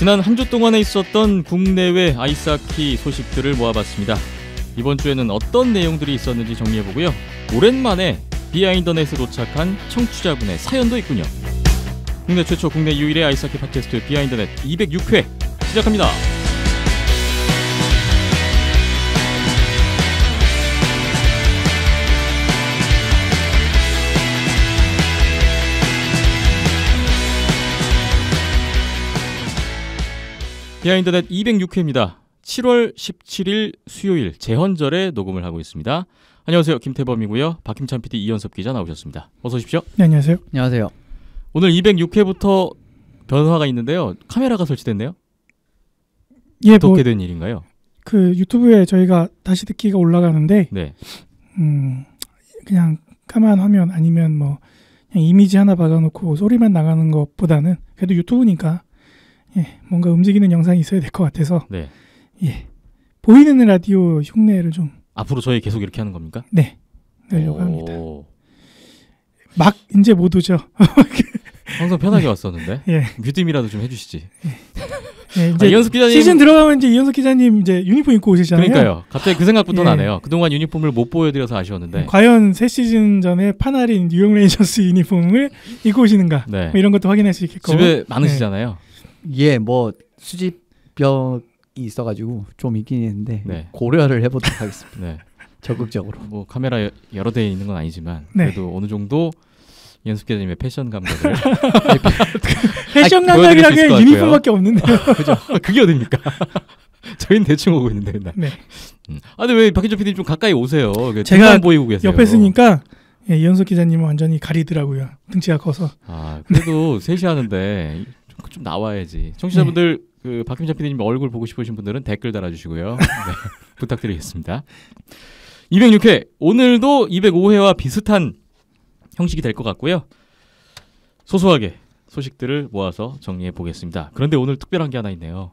지난 한 주 동안에 있었던 국내외 아이스하키 소식들을 모아봤습니다. 이번 주에는 어떤 내용들이 있었는지 정리해보고요. 오랜만에 비하인더넷에 도착한 청취자분의 사연도 있군요. 국내 최초 국내 유일의 아이스하키 팟캐스트 비하인더넷 206회 시작합니다. 비하인드넷 206회입니다. 7월 17일 수요일 재헌절에 녹음을 하고 있습니다. 안녕하세요. 김태범이고요. 박김찬 PD 이현섭 기자 나오셨습니다. 어서 오십시오. 네, 안녕하세요. 안녕하세요. 오늘 206회부터 변화가 있는데요. 카메라가 설치됐네요. 예, 뭐 어떻게 뭐, 된 일인가요? 그 유튜브에 저희가 다시 듣기가 올라가는데 네. 음, 그냥 까만 화면 아니면 뭐 이미지 하나 박아놓고 소리만 나가는 것보다는 그래도 유튜브니까 예, 뭔가 움직이는 영상이 있어야 될 것 같아서 네. 예, 보이는 라디오 흉내를 좀 앞으로 저희 계속 이렇게 하는 겁니까? 네, 내려고 합니다. 막 이제 못 오죠. 항상 편하게 왔었는데 예. 뮤 d 이라도좀 해주시지. 예. 예, 아, 이제 아, 이현숙 기자님 시즌 들어가면 이제 이현숙 기자님 이제 유니폼 입고 오시잖아요. 그러니까요. 갑자기 그 생각부터 예. 나네요. 그동안 유니폼을 못 보여드려서 아쉬웠는데. 과연 새 시즌 전에 파나린 뉴욕 레인저스 유니폼을 입고 오시는가? 네. 뭐 이런 것도 확인할 수 있겠고. 집에 예. 많으시잖아요. 네. 예, 뭐수집병이 있어가지고 좀 있긴 했는데 네. 고려를 해보도록 하겠습니다. 네. 적극적으로. 뭐 카메라 여러 대 있는 건 아니지만 네. 그래도 어느 정도 연습 계님의 패션 감각을 아, 패션 감각이라는 유니폼밖에 없는데 그죠? 그게 어딥니까? 저희는 대충 오고 있는데 맨날. 네. 음. 아 근데 왜 박희준 PD님 좀 가까이 오세요? 그 제가 보이고 계세요. 옆에 있으니까 예, 이석 기자님은 완전히 가리더라고요. 등치가 커서. 아 그래도 셋이 하는데 좀 나와야지. 청취자분들 네. 그 박김찬 PD님 얼굴 보고 싶으신 분들은 댓글 달아주시고요. 네, 부탁드리겠습니다. 206회 오늘도 205회와 비슷한 형식이 될 것 같고요. 소소하게 소식들을 모아서 정리해 보겠습니다. 그런데 오늘 특별한 게 하나 있네요.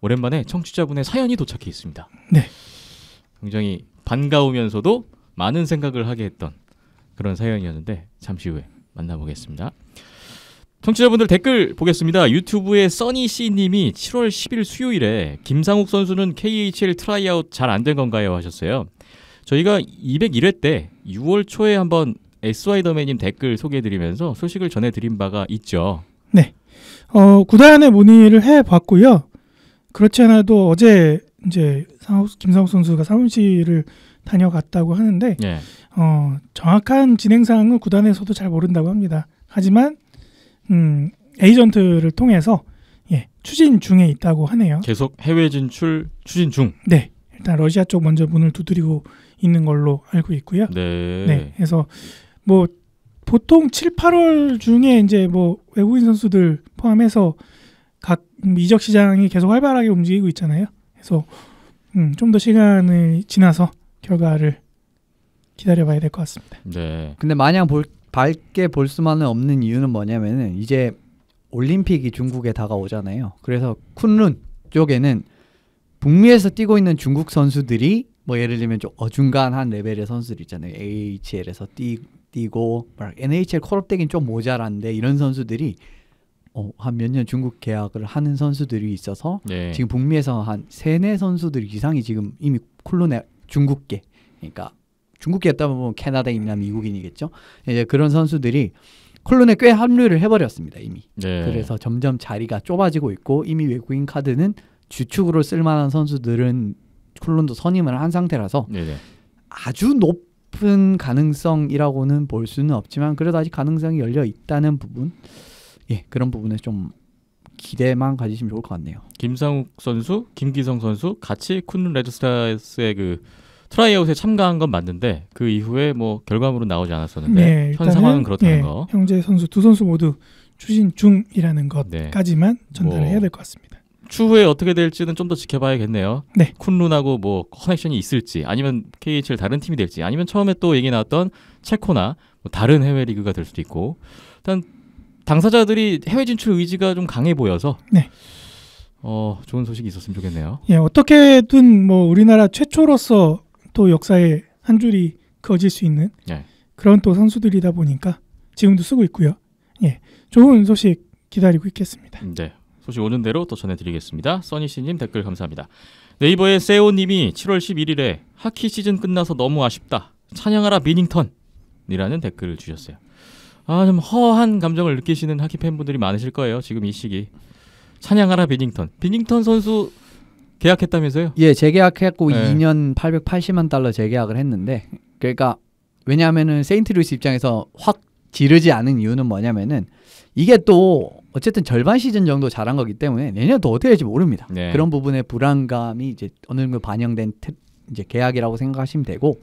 오랜만에 청취자분의 사연이 도착해 있습니다. 네. 굉장히 반가우면서도 많은 생각을 하게 했던 그런 사연이었는데 잠시 후에 만나보겠습니다. 청취자분들 댓글 보겠습니다. 유튜브에 써니씨님이 7월 10일 수요일에 김상욱 선수는 KHL 트라이아웃 잘 안 된 건가요? 하셨어요. 저희가 201회 때 6월 초에 한번 s y 더맨님 댓글 소개해드리면서 소식을 전해드린 바가 있죠. 네. 어, 구단에 문의를 해봤고요. 그렇지 않아도 어제 이제 상욱, 김상욱 선수가 사무실을 다녀갔다고 하는데 네. 어, 정확한 진행 상황은 구단에서도 잘 모른다고 합니다. 하지만 음, 에이전트를 통해서 예, 추진 중에 있다고 하네요. 계속 해외 진출 추진 중. 네. 일단 러시아 쪽 먼저 문을 두드리고 있는 걸로 알고 있고요. 네. 네. 그래서 뭐 보통 7, 8월 중에 이제 뭐 외국인 선수들 포함해서 각 이적 시장이 계속 활발하게 움직이고 있잖아요. 그래서 음, 좀더 시간을 지나서 결과를 기다려봐야 될 것 같습니다. 네. 근데 마냥 볼 밝게 볼 수만은 없는 이유는 뭐냐면은 이제 올림픽이 중국에 다가오잖아요. 그래서 쿤룬 쪽에는 북미에서 뛰고 있는 중국 선수들이 뭐 예를 들면 좀 어중간한 레벨의 선수들 있잖아요. AHL에서 뛰, 뛰고 막 NHL 콜업되긴 좀 모자란데 이런 선수들이 어, 한 몇 년 중국 계약을 하는 선수들이 있어서 네. 지금 북미에서 한 세 네 선수들 이상이 지금 이미 쿨로네 중국계 그러니까 중국계였다 보면 캐나다인이나 미국인이겠죠. 이제 그런 선수들이 콜론에 꽤 합류를 해버렸습니다 이미. 네. 그래서 점점 자리가 좁아지고 있고 이미 외국인 카드는 주축으로 쓸만한 선수들은 콜론도 선임을 한 상태라서 네, 네 아주 높은 가능성이라고는 볼 수는 없지만 그래도 아직 가능성이 열려 있다는 부분, 예 그런 부분에 좀 기대만 가지시면 좋을 것 같네요. 김상욱 선수, 김기성 선수 같이 쿤 레드스타스의 그 트라이아웃에 참가한 건 맞는데 그 이후에 뭐 결과물은 나오지 않았었는데 네, 현 일단은, 상황은 그렇다는 네, 거. 형제 선수 두 선수 모두 추진 중이라는 네. 것까지만 전달을 뭐, 해야 될 것 같습니다. 추후에 어떻게 될지는 좀 더 지켜봐야겠네요. 네. 쿤룬하고 뭐 커넥션이 있을지 아니면 KHL 다른 팀이 될지 아니면 처음에 또 얘기 나왔던 체코나 뭐 다른 해외 리그가 될 수도 있고 일단 당사자들이 해외 진출 의지가 좀 강해 보여서 네. 어, 좋은 소식이 있었으면 좋겠네요. 예, 어떻게든 뭐 우리나라 최초로서 또 역사의 한 줄이 그어질 수 있는 네. 그런 또 선수들이다 보니까 지금도 쓰고 있고요. 예, 좋은 소식 기다리고 있겠습니다. 네, 소식 오는 대로 또 전해드리겠습니다. 써니 씨님 댓글 감사합니다. 네이버의 세오님이 7월 11일에 하키 시즌 끝나서 너무 아쉽다. 찬양하라 미닝턴이라는 댓글을 주셨어요. 아좀 허한 감정을 느끼시는 하키 팬분들이 많으실 거예요. 지금 이 시기 찬양하라 비닝턴. 비닝턴 선수 계약했다면서요? 예, 재계약했고 네. 2년 880만 달러 재계약을 했는데 그러니까 왜냐하면은 세인트루이스 입장에서 확 지르지 않은 이유는 뭐냐면은 이게 또 어쨌든 절반 시즌 정도 잘한 거기 때문에 내년도 어떻게 될지 모릅니다. 네. 그런 부분에 불안감이 이제 어느 정도 반영된 태, 이제 계약이라고 생각하시면 되고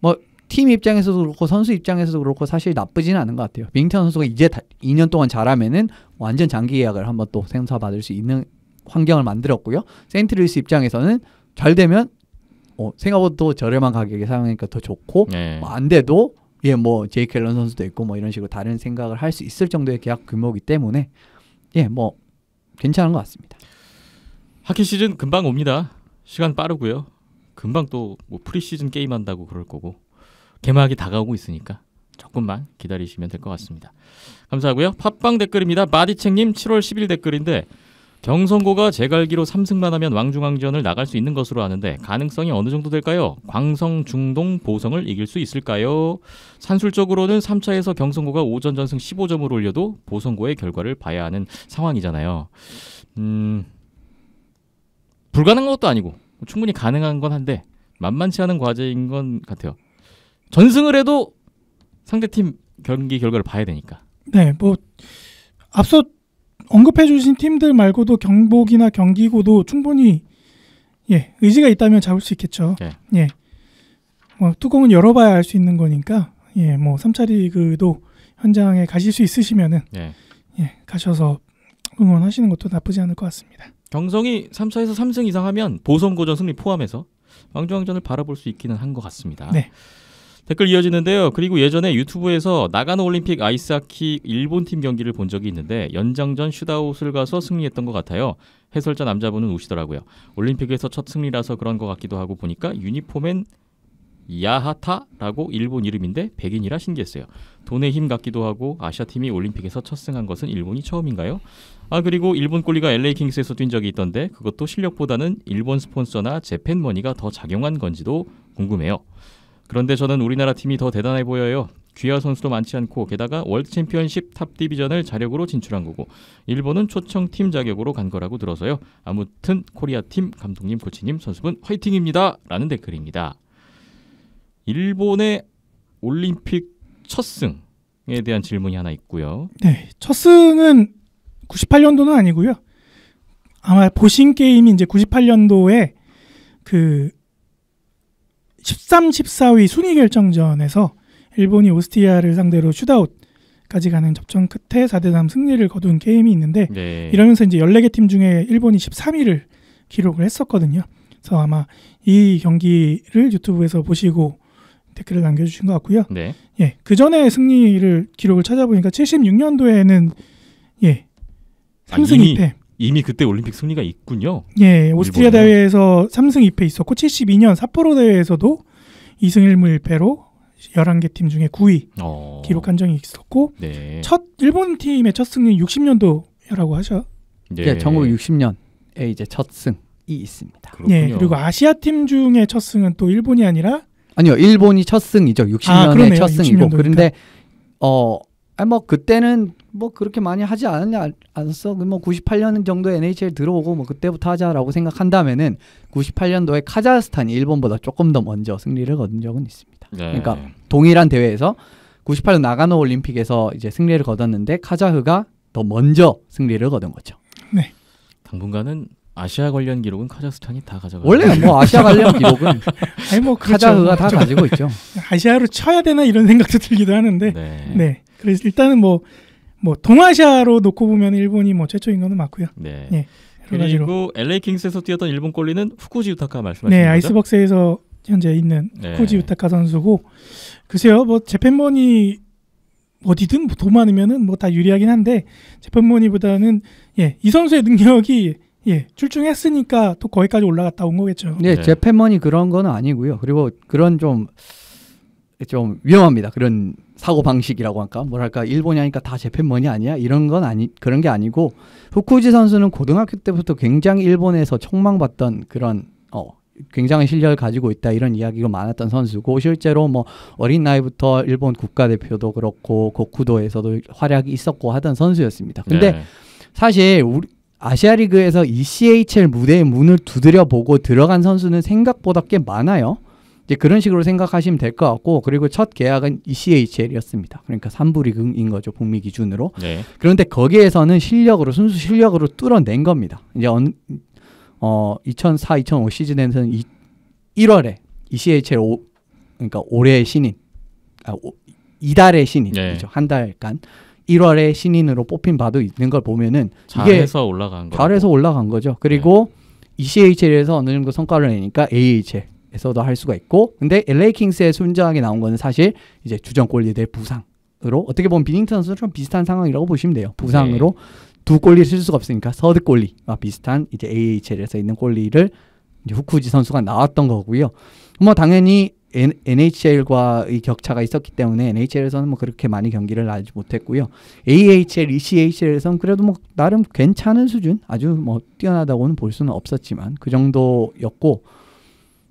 뭐 팀 입장에서도 그렇고 선수 입장에서도 그렇고 사실 나쁘지는 않은 것 같아요. 밍턴 선수가 이제 다, 2년 동안 잘하면은 완전 장기 계약을 한번 또 생사받을 수 있는 환경을 만들었고요. 세인트루이스 입장에서는 잘 되면 어, 생각보다 더 저렴한 가격에 사용하니까 더 좋고 네. 뭐안 돼도 예, 뭐 제이크 런 선수도 있고 뭐 이런 식으로 다른 생각을 할 수 있을 정도의 계약 규모이기 때문에 예, 뭐 괜찮은 것 같습니다. 하키 시즌 금방 옵니다. 시간 빠르고요. 금방 또뭐 프리시즌 게임 한다고 그럴 거고 개막이 다가오고 있으니까 조금만 기다리시면 될 것 같습니다. 감사하고요. 팟빵 댓글입니다. 마디책님 7월 10일 댓글인데 경성고가 제갈기로 3승만 하면 왕중왕전을 나갈 수 있는 것으로 아는데 가능성이 어느 정도 될까요? 광성, 중동, 보성을 이길 수 있을까요? 산술적으로는 3차에서 경성고가 5전 전승 15점을 올려도 보성고의 결과를 봐야 하는 상황이잖아요. 음... 불가능한 것도 아니고 충분히 가능한 건 한데 만만치 않은 과제인 건 같아요. 전승을 해도 상대팀 경기 결과를 봐야 되니까. 네, 뭐 앞서 언급해 주신 팀들 말고도 경복이나 경기고도 충분히 예, 의지가 있다면 잡을 수 있겠죠. 예. 예. 뭐 뚜껑은 열어봐야 알 수 있는 거니까 예, 뭐 3차 리그도 현장에 가실 수 있으시면은 예. 예, 가셔서 응원하시는 것도 나쁘지 않을 것 같습니다. 경성이 3차에서 3승 이상하면 보성고전 승리 포함해서 왕중왕전을 바라볼 수 있기는 한 것 같습니다. 네. 댓글 이어지는데요. 그리고 예전에 유튜브에서 나가노 올림픽 아이스하키 일본팀 경기를 본 적이 있는데 연장전 슈다웃을 가서 승리했던 것 같아요. 해설자 남자분은 우시더라고요. 올림픽에서 첫 승리라서 그런 것 같기도 하고 보니까 유니폼엔 야하타라고 일본 이름인데 백인이라 신기했어요. 돈의 힘 같기도 하고 아시아팀이 올림픽에서 첫 승한 것은 일본이 처음인가요? 아 그리고 일본 꼴리가 LA 킹스에서 뛴 적이 있던데 그것도 실력보다는 일본 스폰서나 재팬머니가 더 작용한 건지도 궁금해요. 그런데 저는 우리나라 팀이 더 대단해 보여요. 귀하 선수도 많지 않고 게다가 월드 챔피언십 탑 디비전을 자력으로 진출한 거고 일본은 초청팀 자격으로 간 거라고 들어서요. 아무튼 코리아 팀 감독님 코치님 선수분 화이팅입니다. 라는 댓글입니다. 일본의 올림픽 첫 승에 대한 질문이 하나 있고요. 네, 첫 승은 98년도는 아니고요. 아마 보신 게임이 이제 98년도에 그 13, 14위 순위 결정전에서 일본이 오스티아를 상대로 슈다웃까지 가는 접전 끝에 4대 3 승리를 거둔 게임이 있는데 네. 이러면서 이제 14개 팀 중에 일본이 13위를 기록을 했었거든요. 그래서 아마 이 경기를 유튜브에서 보시고 댓글을 남겨주신 것 같고요. 네. 예, 그 전에 승리를 기록을 찾아보니까 76년도에는 예, 3승 아, 2패. 이미 그때 올림픽 승리가 있군요. 예, 오스트리아 일본은. 대회에서 3승 2패 있었고 72년 삿포로 대회에서도 2승 1무 1패로 11개 팀 중에 9위 어. 기록한 적이 있었고 네. 첫 일본 팀의 첫승리 60년도라고 하죠. 네. 예, 정후 60년에 이제 첫 승이 있습니다. 그렇군요. 예, 그리고 아시아 팀 중에 첫 승은 또 일본이 아니라 아니요, 일본이 첫 승이죠. 60년에 아, 첫 승이고 그런데 어 아니 뭐 그때는 뭐 그렇게 많이 하지 않았냐 안써 어뭐 98년 정도 NHL 들어오고 뭐 그때부터 하자라고 생각한다면은 98년도에 카자흐스탄이 일본보다 조금 더 먼저 승리를 거둔 적은 있습니다. 네. 그러니까 동일한 대회에서 98년 나가노 올림픽에서 이제 승리를 거뒀는데 카자흐가 더 먼저 승리를 거둔 거죠. 네. 당분간은 아시아 관련 기록은 카자흐스탄이 다 가져가. 원래 뭐 아시아 관련 기록은 아니 뭐 그렇죠. 카자흐가 다 가지고 있죠. 아시아로 쳐야 되나 이런 생각도 들기도 하는데. 네. 네. 그래서 일단은 뭐, 뭐 동아시아로 놓고 보면 일본이 뭐 최초인 거는 맞고요. 네. 예, 그리고 가지로. LA 킹스에서 뛰었던 일본 골리는 후쿠지 유타카 말씀하시 네, 거죠? 네, 아이스벅스에서 현재 있는 네. 후쿠지 유타카 선수고 글쎄요, 뭐 재팬머니 어디든 뭐 돈 많으면은 뭐 다 유리하긴 한데 재팬머니보다는 예, 이 선수의 능력이 예, 출중했으니까 또 거기까지 올라갔다 온 거겠죠. 네, 재팬머니 그런 건 아니고요. 그리고 그런 좀좀 위험합니다. 그런 사고 방식이라고 할까 뭐랄까 일본이 하니까 다 재팬머니 아니야 이런 건 아니 그런 게 아니고 후쿠지 선수는 고등학교 때부터 굉장히 일본에서 촉망받던 그런 어 굉장히 실력을 가지고 있다 이런 이야기가 많았던 선수고 실제로 뭐 어린 나이부터 일본 국가대표도 그렇고 고쿠도에서도 활약이 있었고 하던 선수였습니다. 근데 네. 사실 우리 아시아 리그에서 ECHL 무대의 문을 두드려 보고 들어간 선수는 생각보다 꽤 많아요. 이제 그런 식으로 생각하시면 될 것 같고 그리고 첫 계약은 ECHL이었습니다. 그러니까 삼부리금인 거죠 북미 기준으로. 네. 그런데 거기에서는 실력으로 순수 실력으로 뚫어낸 겁니다. 이제 언, 어2004-2005 시즌에서는 이, 1월에 ECHL 오, 그러니까 올해의 신인, 아, 오, 이달의 신인이죠 네. 한 달간 1월에 신인으로 뽑힌 바도 있는 걸 보면은 잘해서 올라간 거 잘해서 올라간 거죠. 그리고 네. ECHL에서 어느 정도 성과를 내니까 AHL 에서도 할 수가 있고 근데 LA 킹스의 순정하게 나온 거는 사실 이제 주전 골리에 대 부상으로 어떻게 보면 비닝턴 선수랑 좀 비슷한 상황이라고 보시면 돼요. 부상으로 네. 두골리쓸 수가 없으니까 서드 골리와 비슷한 이제 AHL에서 있는 골리를 이제 후쿠지 선수가 나왔던 거고요. 뭐 당연히 N, NHL과의 격차가 있었기 때문에 NHL에서는 뭐 그렇게 많이 경기를 나지 못했고요. AHL, ECHL에서는 그래도 뭐 나름 괜찮은 수준, 아주 뭐 뛰어나다고는 볼 수는 없었지만 그 정도였고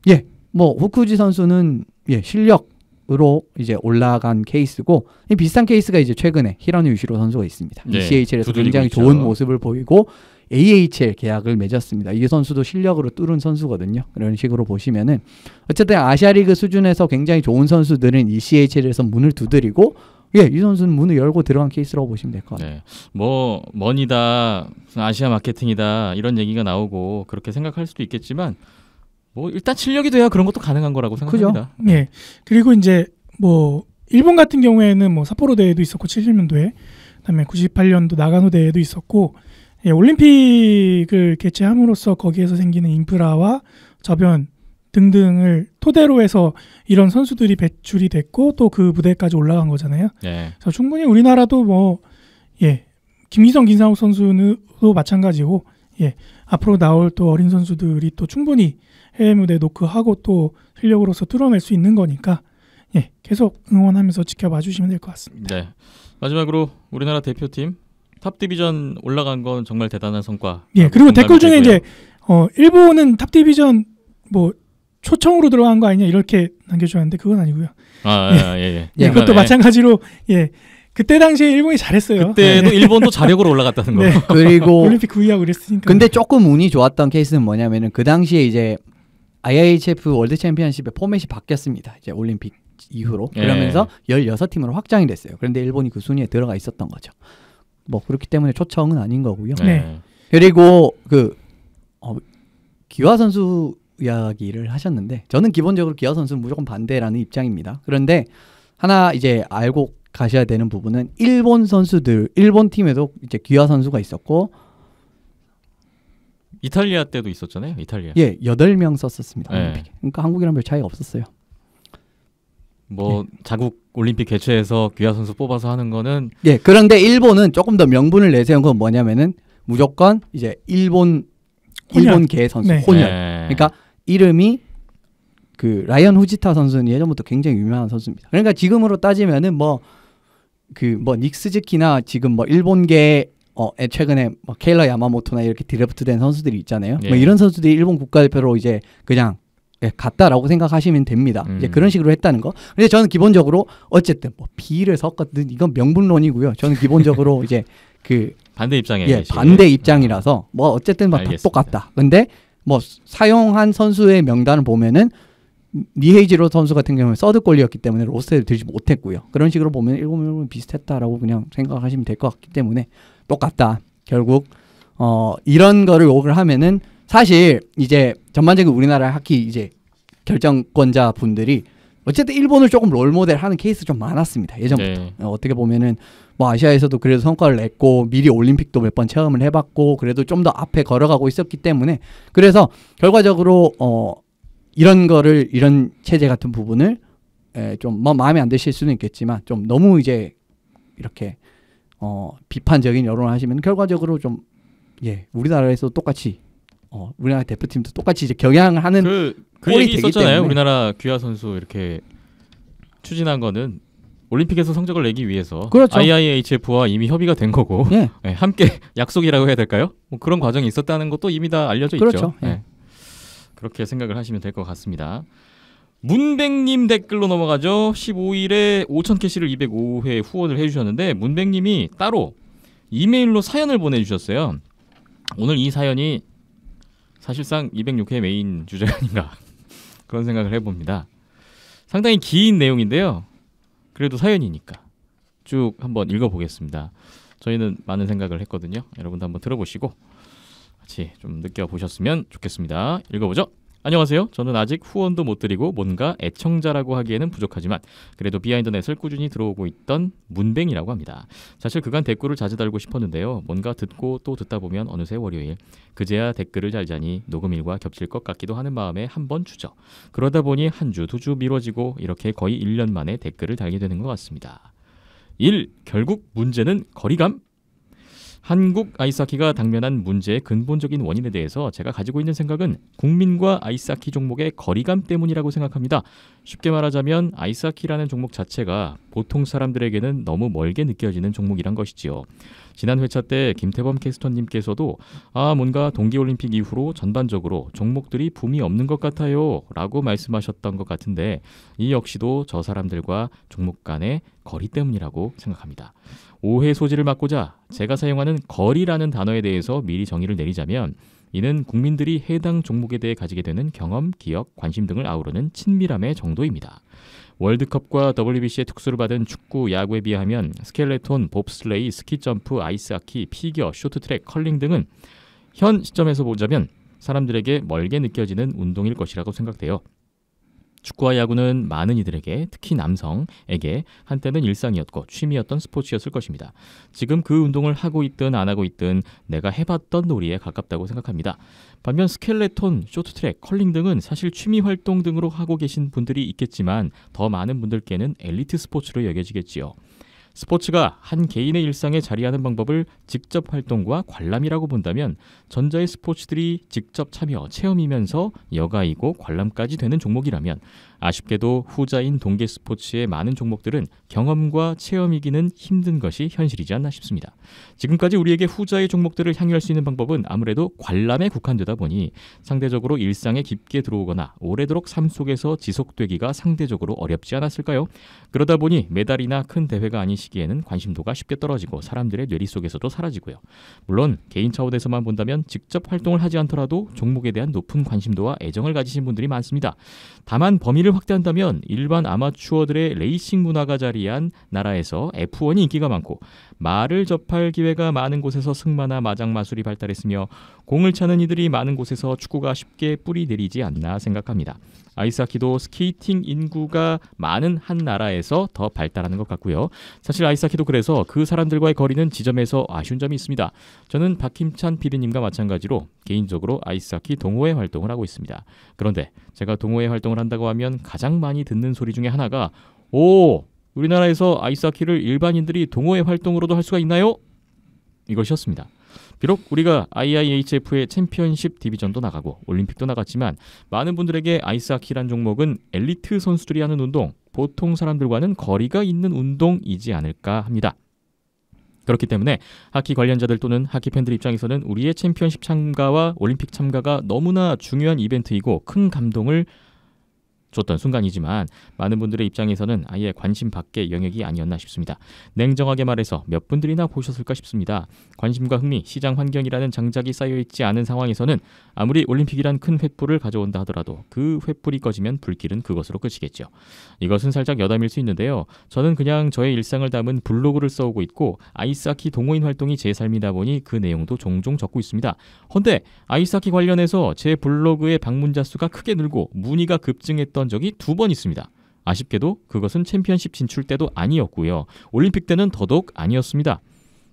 예, 뭐 후쿠지 선수는 예 실력으로 이제 올라간 케이스고 비슷한 케이스가 이제 최근에 히라노 유시로 선수가 있습니다. 예, 네, ECHL에서 굉장히 있죠. 좋은 모습을 보이고 AHL 계약을 맺었습니다. 이 선수도 실력으로 뚫은 선수거든요. 이런 식으로 보시면은 어쨌든 아시아리그 수준에서 굉장히 좋은 선수들은 ECHL에서 문을 두드리고 예, 이 선수는 문을 열고 들어간 케이스라고 보시면 될 것 같아요. 네. 뭐 머니다, 아시아 마케팅이다 이런 얘기가 나오고 그렇게 생각할 수도 있겠지만 뭐 일단 실력이 돼야 그런 것도 가능한 거라고 생각합니다. 그죠? 예. 네. 그리고 이제 뭐 일본 같은 경우에는 뭐 삿포로 대회도 있었고 70년도에 그다음에 98년도 나가노 대회도 있었고 예, 올림픽을 개최함으로써 거기에서 생기는 인프라와 저변 등등을 토대로 해서 이런 선수들이 배출이 됐고 또 그 무대까지 올라간 거잖아요. 예. 그래서 충분히 우리나라도 뭐 예, 김희성 김상욱 선수도 마찬가지고 예, 앞으로 나올 또 어린 선수들이 또 충분히 해외 무대 노크하고 또 실력으로서 뚫어낼 수 있는 거니까 예, 계속 응원하면서 지켜봐 주시면 될 것 같습니다. 네. 마지막으로 우리나라 대표팀 탑 디비전 올라간 건 정말 대단한 성과. 예, 그리고 댓글 중에 되고요. 이제 어, 일본은 탑 디비전 뭐 초청으로 들어간 거 아니냐 이렇게 남겨주셨는데 그건 아니고요. 아, 예, 아, 예, 예. 예. 이것도 예. 마찬가지로 예. 그때 당시에 일본이 잘했어요. 그때도 네. 일본도 자력으로 올라갔다는 네. 거. 네. 그리고 올림픽 구위하고 그 그랬으니까. 근데 조금 운이 좋았던 케이스는 뭐냐면은 그 당시에 이제 IIHF 월드 챔피언십의 포맷이 바뀌었습니다. 이제 올림픽 이후로 예. 그러면서 예. 16팀으로 확장이 됐어요. 그런데 일본이 그 순위에 들어가 있었던 거죠. 뭐 그렇기 때문에 초청은 아닌 거고요. 네. 네. 그리고 그 어, 기화 선수 이야기를 하셨는데 저는 기본적으로 기화 선수 는 무조건 반대라는 입장입니다. 그런데 하나 이제 알고 가셔야 되는 부분은 일본 선수들 일본 팀에도 이제 기화 선수가 있었고 이탈리아 때도 있었잖아요. 이탈리아. 예, 여덟 명 썼었습니다. 예. 그러니까 한국이랑 별 차이가 없었어요. 뭐 예. 자국 올림픽 개최해서 귀화 선수 뽑아서 하는 거는 예. 그런데 일본은 조금 더 명분을 내세운 건 뭐냐면은 무조건 이제 일본 일본계 선수 네. 혼혈. 네. 그러니까 이름이 그 라이언 후지타 선수는 예전부터 굉장히 유명한 선수입니다. 그러니까 지금으로 따지면은 뭐 그뭐 그 뭐 닉스즈키나 지금 뭐 일본계 어, 최근에 뭐 케일러 야마모토나 이렇게 드래프트된 선수들이 있잖아요. 뭐 예. 뭐 이런 선수들이 일본 국가대표로 이제 그냥 예, 같다라고 생각하시면 됩니다. 음. 이제 그런 식으로 했다는 거. 근데 저는 기본적으로 어쨌든 뭐 비를 섞었든 이건 명분론이고요. 저는 기본적으로 이제 그 반대 입장에 예, 반대 입장이라서 뭐 어쨌든 막 똑같다. 근데 뭐 사용한 선수의 명단을 보면은 니헤이지로 선수 같은 경우는 서드 골이었기 때문에 로스에 들지 못했고요. 그런 식으로 보면 일곱명은 비슷했다라고 그냥 생각하시면 될 것 같기 때문에 똑같다. 결국 어 이런 거를 욕을 하면은 사실 이제 전반적인 우리나라 하키 이제 결정권자 분들이 어쨌든 일본을 조금 롤 모델 하는 케이스 좀 많았습니다. 예전부터. 네. 어, 떻게 보면은 뭐 아시아에서도 그래도 성과를 냈고 미리 올림픽도 몇 번 체험을 해봤고 그래도 좀 더 앞에 걸어가고 있었기 때문에 그래서 결과적으로 어 이런 거를 이런 체제 같은 부분을 좀뭐 마음에 안 드실 수는 있겠지만 좀 너무 이제 이렇게 어 비판적인 여론을 하시면 결과적으로 좀 예 우리나라에서 똑같이 어 우리나라 대표팀도 똑같이 이제 경향을 하는 그, 그 꼴이 되기 있었잖아요. 때문에 우리나라 귀하 선수 이렇게 추진한 거는 올림픽에서 성적을 내기 위해서 그렇죠. IIHF와 이미 협의가 된 거고 예. 예, 함께 약속이라고 해야 될까요? 뭐 그런 과정이 있었다는 것도 이미 다 알려져 그렇죠. 있죠. 예. 예. 그렇게 생각을 하시면 될 것 같습니다. 문백님 댓글로 넘어가죠. 15일에 5천 캐시를 205회 후원을 해주셨는데 문백님이 따로 이메일로 사연을 보내주셨어요. 오늘 이 사연이 사실상 206회 메인 주제 아닌가 그런 생각을 해봅니다. 상당히 긴 내용인데요. 그래도 사연이니까 쭉 한번 읽어보겠습니다. 저희는 많은 생각을 했거든요. 여러분도 한번 들어보시고 같이 좀 느껴보셨으면 좋겠습니다. 읽어보죠. 안녕하세요. 저는 아직 후원도 못 드리고 뭔가 애청자라고 하기에는 부족하지만 그래도 비하인드넷을 꾸준히 들어오고 있던 문뱅이라고 합니다. 사실 그간 댓글을 자주 달고 싶었는데요. 뭔가 듣고 또 듣다 보면 어느새 월요일 그제야 댓글을 달자니 녹음일과 겹칠 것 같기도 하는 마음에 한 번 주죠. 그러다 보니 한 주, 두 주 미뤄지고 이렇게 거의 1년 만에 댓글을 달게 되는 것 같습니다. 1. 결국 문제는 거리감 한국 아이스하키가 당면한 문제의 근본적인 원인에 대해서 제가 가지고 있는 생각은 국민과 아이스하키 종목의 거리감 때문이라고 생각합니다. 쉽게 말하자면 아이스하키라는 종목 자체가 보통 사람들에게는 너무 멀게 느껴지는 종목이란 것이지요. 지난 회차 때 김태범 캐스터님께서도 아 뭔가 동계올림픽 이후로 전반적으로 종목들이 붐이 없는 것 같아요 라고 말씀하셨던 것 같은데 이 역시도 저 사람들과 종목 간의 거리 때문이라고 생각합니다. 오해 소지를 막고자 제가 사용하는 거리라는 단어에 대해서 미리 정의를 내리자면 이는 국민들이 해당 종목에 대해 가지게 되는 경험, 기억, 관심 등을 아우르는 친밀함의 정도입니다. 월드컵과 WBC의 특수를 받은 축구, 야구에 비하면 스켈레톤, 봅슬레이, 스키점프, 아이스하키, 피겨, 쇼트트랙, 컬링 등은 현 시점에서 보자면 사람들에게 멀게 느껴지는 운동일 것이라고 생각돼요. 축구와 야구는 많은 이들에게 특히 남성에게 한때는 일상이었고 취미였던 스포츠였을 것입니다. 지금 그 운동을 하고 있든 안 하고 있든 내가 해봤던 놀이에 가깝다고 생각합니다. 반면 스켈레톤, 쇼트트랙, 컬링 등은 사실 취미 활동 등으로 하고 계신 분들이 있겠지만 더 많은 분들께는 엘리트 스포츠로 여겨지겠지요. 스포츠가 한 개인의 일상에 자리하는 방법을 직접 활동과 관람이라고 본다면 전자의 스포츠들이 직접 참여, 체험이면서 여가이고 관람까지 되는 종목이라면 아쉽게도 후자인 동계 스포츠의 많은 종목들은 경험과 체험이기는 힘든 것이 현실이지 않나 싶습니다. 지금까지 우리에게 후자의 종목들을 향유할 수 있는 방법은 아무래도 관람에 국한되다 보니 상대적으로 일상에 깊게 들어오거나 오래도록 삶 속에서 지속되기가 상대적으로 어렵지 않았을까요? 그러다 보니 메달이나 큰 대회가 아닌 시기에는 관심도가 쉽게 떨어지고 사람들의 뇌리 속에서도 사라지고요. 물론 개인 차원에서만 본다면 직접 활동을 하지 않더라도 종목에 대한 높은 관심도와 애정을 가지신 분들이 많습니다. 다만 범위를 확대한다면 일반 아마추어들의 레이싱 문화가 자리한 나라에서 F1이 인기가 많고 말을 접할 기회가 많은 곳에서 승마나 마장 마술이 발달했으며 공을 차는 이들이 많은 곳에서 축구가 쉽게 뿌리 내리지 않나 생각합니다. 아이스하키도 스케이팅 인구가 많은 한 나라에서 더 발달하는 것 같고요. 사실 아이스하키도 그래서 그 사람들과의 거리는 지점에서 아쉬운 점이 있습니다. 저는 박힘찬 PD님과 마찬가지로 개인적으로 아이스하키 동호회 활동을 하고 있습니다. 그런데 제가 동호회 활동을 한다고 하면 가장 많이 듣는 소리 중에 하나가 오 우리나라에서 아이스하키를 일반인들이 동호회 활동으로도 할 수가 있나요? 이것이었습니다. 비록 우리가 IIHF의 챔피언십 디비전도 나가고 올림픽도 나갔지만 많은 분들에게 아이스하키란 종목은 엘리트 선수들이 하는 운동, 보통 사람들과는 거리가 있는 운동이지 않을까 합니다. 그렇기 때문에 하키 관련자들 또는 하키 팬들 입장에서는 우리의 챔피언십 참가와 올림픽 참가가 너무나 중요한 이벤트이고 큰 감동을 줬던 순간이지만 많은 분들의 입장에서는 아예 관심 밖의 영역이 아니었나 싶습니다. 냉정하게 말해서 몇 분들이나 보셨을까 싶습니다. 관심과 흥미, 시장 환경이라는 장작이 쌓여있지 않은 상황에서는 아무리 올림픽이란 큰 횃불을 가져온다 하더라도 그 횃불이 꺼지면 불길은 그것으로 끝이겠죠. 이것은 살짝 여담일 수 있는데요. 저는 그냥 저의 일상을 담은 블로그를 써오고 있고 아이스하키 동호인 활동이 제 삶이다 보니 그 내용도 종종 적고 있습니다. 헌데 아이스하키 관련해서 제 블로그의 방문자 수가 크게 늘고 문의가 급증했던 올온 적이 두 번 있습니다. 아쉽게도 그것은 챔피언십 진출 때도 아니었고요. 올림픽 때는 더더욱 아니었습니다.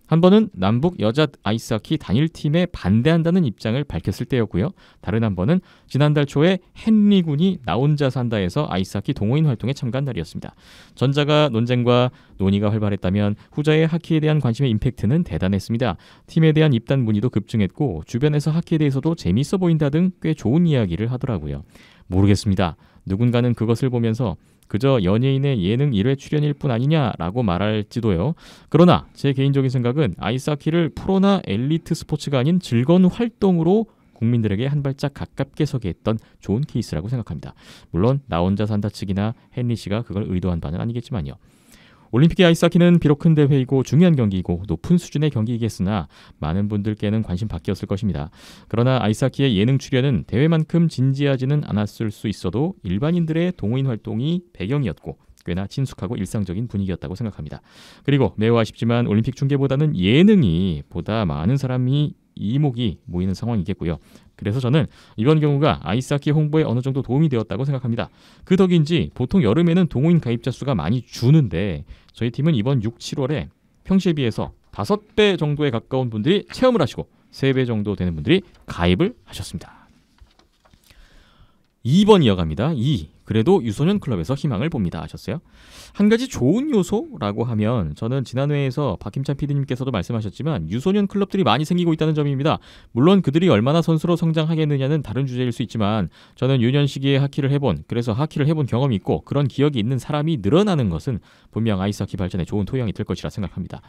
한 번은 남북 여자 아이스하키 단일팀에 반대한다는 입장을 밝혔을 때였고요. 다른 한 번은 지난달 초에 헨리 군이 나 혼자 산다에서 아이스하키 동호인 활동에 참가한 날이었습니다. 전자가 논쟁과 논의가 활발했다면 후자의 하키에 대한 관심의 임팩트는 대단했습니다. 팀에 대한 입단 문의도 급증했고 주변에서 하키에 대해서도 재미있어 보인다 등 꽤 좋은 이야기를 하더라고요. 모르겠습니다. 누군가는 그것을 보면서 그저 연예인의 예능 1회 출연일 뿐 아니냐라고 말할지도요. 그러나 제 개인적인 생각은 아이스하키를 프로나 엘리트 스포츠가 아닌 즐거운 활동으로 국민들에게 한 발짝 가깝게 서게 했던 좋은 케이스라고 생각합니다. 물론 나 혼자 산다 측이나 헨리 씨가 그걸 의도한 바는 아니겠지만요. 올림픽의 아이스하키는 비록 큰 대회이고 중요한 경기이고 높은 수준의 경기이겠으나 많은 분들께는 관심 밖이었을 것입니다. 그러나 아이스하키의 예능 출연은 대회만큼 진지하지는 않았을 수 있어도 일반인들의 동호인 활동이 배경이었고 꽤나 친숙하고 일상적인 분위기였다고 생각합니다. 그리고 매우 아쉽지만 올림픽 중계보다는 예능이 보다 많은 사람이 이목이 모이는 상황이겠고요. 그래서 저는 이번 경우가 아이스하키 홍보에 어느 정도 도움이 되었다고 생각합니다. 그 덕인지 보통 여름에는 동호인 가입자 수가 많이 주는데 저희 팀은 이번 6, 7월에 평시에 비해서 5배 정도에 가까운 분들이 체험을 하시고 3배 정도 되는 분들이 가입을 하셨습니다. 2번 이어갑니다. 2. 그래도 유소년 클럽에서 희망을 봅니다 하셨어요. 한 가지 좋은 요소라고 하면 저는 지난 회에서 박힘찬 PD님께서도 말씀하셨지만 유소년 클럽들이 많이 생기고 있다는 점입니다. 물론 그들이 얼마나 선수로 성장하겠느냐는 다른 주제일 수 있지만 저는 유년 시기에 하키를 해본 그래서 하키를 해본 경험이 있고 그런 기억이 있는 사람이 늘어나는 것은 분명 아이스하키 발전에 좋은 토양이 될 것이라 생각합니다.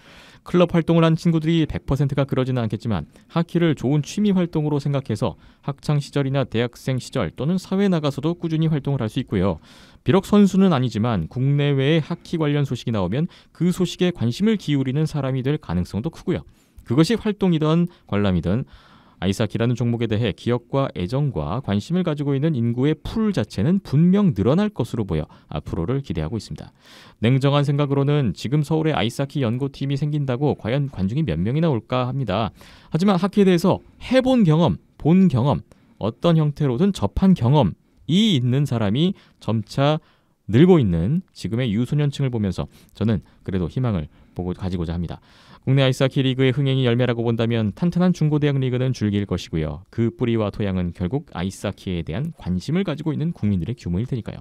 클럽 활동을 한 친구들이 100%가 그러지는 않겠지만 하키를 좋은 취미 활동으로 생각해서 학창 시절이나 대학생 시절 또는 사회 나가서도 꾸준히 활동을 할 수 있고요. 비록 선수는 아니지만 국내외에 하키 관련 소식이 나오면 그 소식에 관심을 기울이는 사람이 될 가능성도 크고요. 그것이 활동이든 관람이든 아이삭키라는 종목에 대해 기억과 애정과 관심을 가지고 있는 인구의 풀 자체는 분명 늘어날 것으로 보여 앞으로를 기대하고 있습니다. 냉정한 생각으로는 지금 서울에 아이스키 연구팀이 생긴다고 과연 관중이 몇 명이나 올까 합니다. 하지만 하키에 대해서 해본 경험, 본 경험, 어떤 형태로든 접한 경험이 있는 사람이 점차 늘고 있는 지금의 유소년층을 보면서 저는 그래도 희망을 보고 가지고자 합니다. 국내 아이스하키 리그의 흥행이 열매라고 본다면 탄탄한 중고대학 리그는 줄길 것이고요. 그 뿌리와 토양은 결국 아이스하키에 대한 관심을 가지고 있는 국민들의 규모일 테니까요.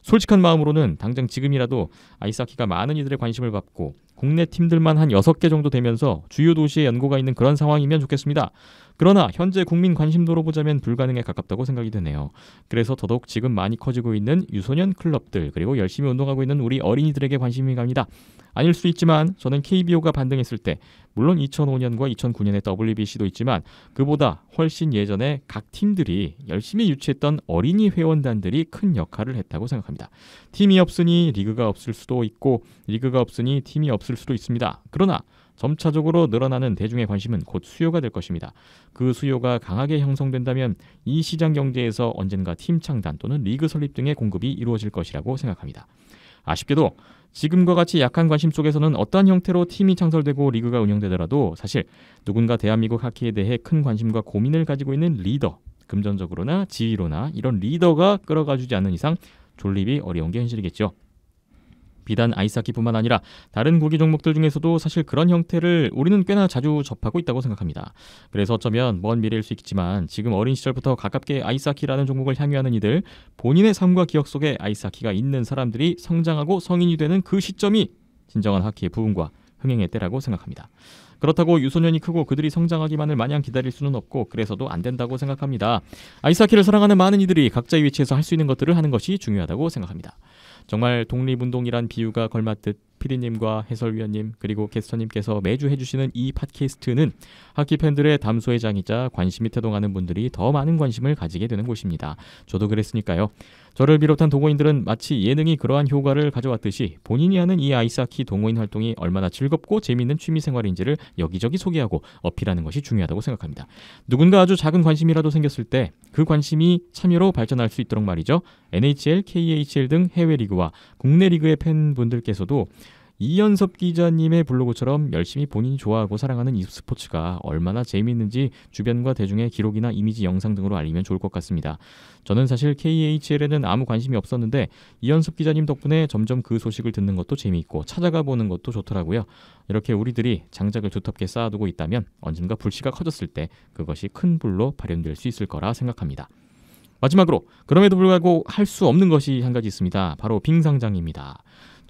솔직한 마음으로는 당장 지금이라도 아이스하키가 많은 이들의 관심을 받고 국내 팀들만 한 6개 정도 되면서 주요 도시에 연고가 있는 그런 상황이면 좋겠습니다. 그러나 현재 국민 관심도로 보자면 불가능에 가깝다고 생각이 드네요. 그래서 더더욱 지금 많이 커지고 있는 유소년 클럽들 그리고 열심히 운동하고 있는 우리 어린이들에게 관심이 갑니다. 아닐 수 있지만 저는 KBO가 반등했을 때 물론 2005년과 2009년의 WBC도 있지만 그보다 훨씬 예전에 각 팀들이 열심히 유치했던 어린이 회원단들이 큰 역할을 했다고 생각합니다. 팀이 없으니 리그가 없을 수도 있고 리그가 없으니 팀이 없을 수도 있습니다. 그러나 점차적으로 늘어나는 대중의 관심은 곧 수요가 될 것입니다. 그 수요가 강하게 형성된다면 이 시장 경제에서 언젠가 팀 창단 또는 리그 설립 등의 공급이 이루어질 것이라고 생각합니다. 아쉽게도 지금과 같이 약한 관심 속에서는 어떠한 형태로 팀이 창설되고 리그가 운영되더라도 사실 누군가 대한민국 하키에 대해 큰 관심과 고민을 가지고 있는 리더, 금전적으로나 지위로나 이런 리더가 끌어가주지 않는 이상 존립이 어려운 게 현실이겠죠. 비단 아이스하키뿐만 아니라 다른 구기 종목들 중에서도 사실 그런 형태를 우리는 꽤나 자주 접하고 있다고 생각합니다. 그래서 어쩌면 먼 미래일 수 있지만 지금 어린 시절부터 가깝게 아이스하키라는 종목을 향유하는 이들 본인의 삶과 기억 속에 아이스하키가 있는 사람들이 성장하고 성인이 되는 그 시점이 진정한 하키의 부흥과 흥행의 때라고 생각합니다. 그렇다고 유소년이 크고 그들이 성장하기만을 마냥 기다릴 수는 없고 그래서도 안 된다고 생각합니다. 아이스하키를 사랑하는 많은 이들이 각자의 위치에서 할 수 있는 것들을 하는 것이 중요하다고 생각합니다. 정말 독립운동이란 비유가 걸맞듯 피디님과 해설위원님 그리고 게스트님께서 매주 해주시는 이 팟캐스트는 하키 팬들의 담소의 장이자 관심이 태동하는 분들이 더 많은 관심을 가지게 되는 곳입니다. 저도 그랬으니까요. 저를 비롯한 동호인들은 마치 예능이 그러한 효과를 가져왔듯이 본인이 하는 이 아이스하키 동호인 활동이 얼마나 즐겁고 재미있는 취미생활인지를 여기저기 소개하고 어필하는 것이 중요하다고 생각합니다. 누군가 아주 작은 관심이라도 생겼을 때 그 관심이 참여로 발전할 수 있도록 말이죠. NHL, KHL 등 해외 리그와 국내 리그의 팬분들께서도 이연섭 기자님의 블로그처럼 열심히 본인이 좋아하고 사랑하는 이 스포츠가 얼마나 재미있는지 주변과 대중의 기록이나 이미지 영상 등으로 알리면 좋을 것 같습니다. 저는 사실 KHL에는 아무 관심이 없었는데 이연섭 기자님 덕분에 점점 그 소식을 듣는 것도 재미있고 찾아가 보는 것도 좋더라고요. 이렇게 우리들이 장작을 두텁게 쌓아두고 있다면 언젠가 불씨가 커졌을 때 그것이 큰 불로 발현될 수 있을 거라 생각합니다. 마지막으로 그럼에도 불구하고 할 수 없는 것이 한 가지 있습니다. 바로 빙상장입니다.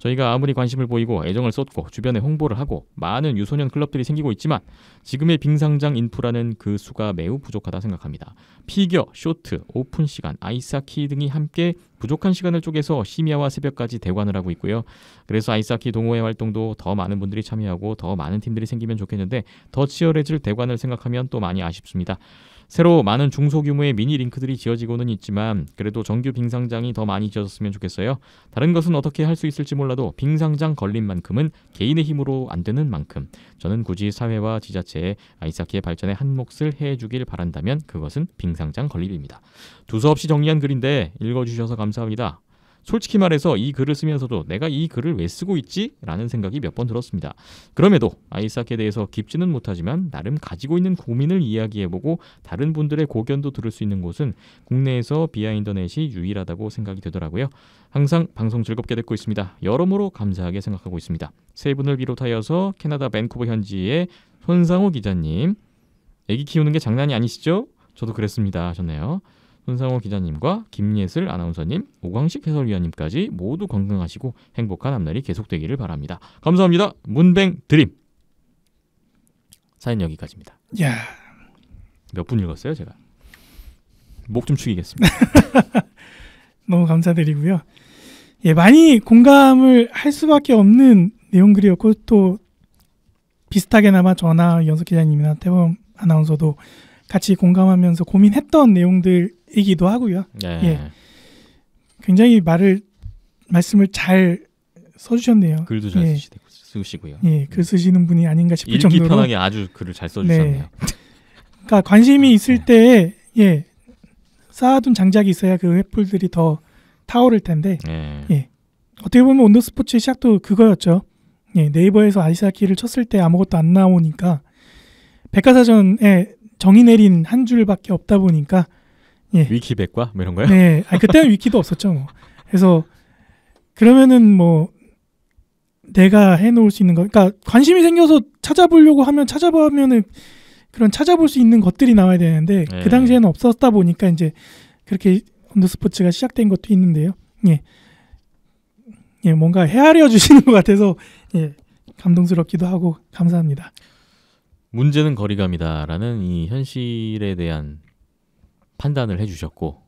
저희가 아무리 관심을 보이고 애정을 쏟고 주변에 홍보를 하고 많은 유소년 클럽들이 생기고 있지만 지금의 빙상장 인프라는 그 수가 매우 부족하다 생각합니다. 피겨, 쇼트, 오픈 시간, 아이스하키 등이 함께 부족한 시간을 쪼개서 심야와 새벽까지 대관을 하고 있고요. 그래서 아이스하키 동호회 활동도 더 많은 분들이 참여하고 더 많은 팀들이 생기면 좋겠는데 더 치열해질 대관을 생각하면 또 많이 아쉽습니다. 새로 많은 중소규모의 미니 링크들이 지어지고는 있지만 그래도 정규 빙상장이 더 많이 지어졌으면 좋겠어요. 다른 것은 어떻게 할 수 있을지 몰라도 빙상장 걸린 만큼은 개인의 힘으로 안 되는 만큼 저는 굳이 사회와 지자체의 아이스하키의 발전에 한몫을 해주길 바란다면 그것은 빙상장 건립입니다. 두서없이 정리한 글인데 읽어주셔서 감사합니다. 솔직히 말해서 이 글을 쓰면서도 내가 이 글을 왜 쓰고 있지? 라는 생각이 몇 번 들었습니다. 그럼에도 아이삭에 대해서 깊지는 못하지만 나름 가지고 있는 고민을 이야기해보고 다른 분들의 고견도 들을 수 있는 곳은 국내에서 비하인더넷이 유일하다고 생각이 되더라고요. 항상 방송 즐겁게 듣고 있습니다. 여러모로 감사하게 생각하고 있습니다. 세 분을 비롯하여서 캐나다 밴쿠버 현지의 손상호 기자님, 애기 키우는 게 장난이 아니시죠? 저도 그랬습니다 하셨네요. 손상호 기자님과 김예슬 아나운서님, 오광식 해설위원님까지 모두 건강하시고 행복한 앞날이 계속되기를 바랍니다. 감사합니다. 문뱅 드림. 사연 여기까지입니다. 야. 몇 분 읽었어요, 제가? 목 좀 축이겠습니다. 너무 감사드리고요. 예, 많이 공감을 할 수밖에 없는 내용들이었고 또 비슷하게나마 저나 연석 기자님이나 태범 아나운서도 같이 공감하면서 고민했던 내용들 이기도 하고요. 네. 예. 굉장히 말을 말씀을 잘 써주셨네요. 글도 잘 예. 쓰시고요. 예, 글 음. 쓰시는 분이 아닌가 싶을 읽기 정도로 편하게 아주 글을 잘 네. 써주셨네요. 네. 그러니까 관심이 음, 있을 네. 때에 예 쌓아둔 장작이 있어야 그 횃불들이 더 타오를 텐데 네. 예 어떻게 보면 온도 스포츠의 시작도 그거였죠. 예, 네이버에서 아이스하키를 쳤을 때 아무것도 안 나오니까 백과사전에 정의 내린 한 줄밖에 없다 보니까 예. 위키백과 뭐 이런 거요? 네, 아니, 그때는 위키도 없었죠. 뭐. 그래서 그러면은 뭐 내가 해놓을 수 있는 거, 그러니까 관심이 생겨서 찾아보려고 하면 찾아보면은 그런 찾아볼 수 있는 것들이 나와야 되는데 예. 그 당시에는 없었다 보니까 이제 그렇게 언더 스포츠가 시작된 것도 있는데요. 예, 예, 뭔가 헤아려 주시는 것 같아서 예, 감동스럽기도 하고 감사합니다. 문제는 거리감이다라는 이 현실에 대한 판단을 해주셨고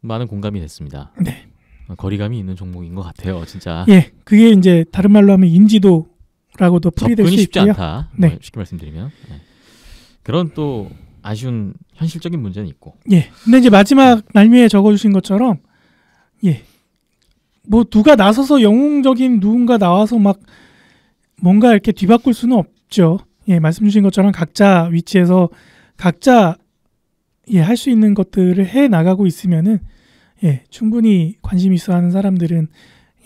많은 공감이 됐습니다. 네. 어, 거리감이 있는 종목인 것 같아요, 진짜. 예, 그게 이제 다른 말로 하면 인지도라고도 풀이될 수 있고요. 접근이 쉽지 않다. 네. 뭐 쉽게 말씀드리면 네. 그런 또 아쉬운 현실적인 문제는 있고. 예. 근데 이제 마지막 날미에 적어주신 것처럼 예. 뭐 누가 나서서 영웅적인 누군가 나와서 막 뭔가 이렇게 뒤바꿀 수는 없죠. 예, 말씀 주신 것처럼 각자 위치에서 각자 예, 할 수 있는 것들을 해 나가고 있으면은 예, 충분히 관심 있어 하는 사람들은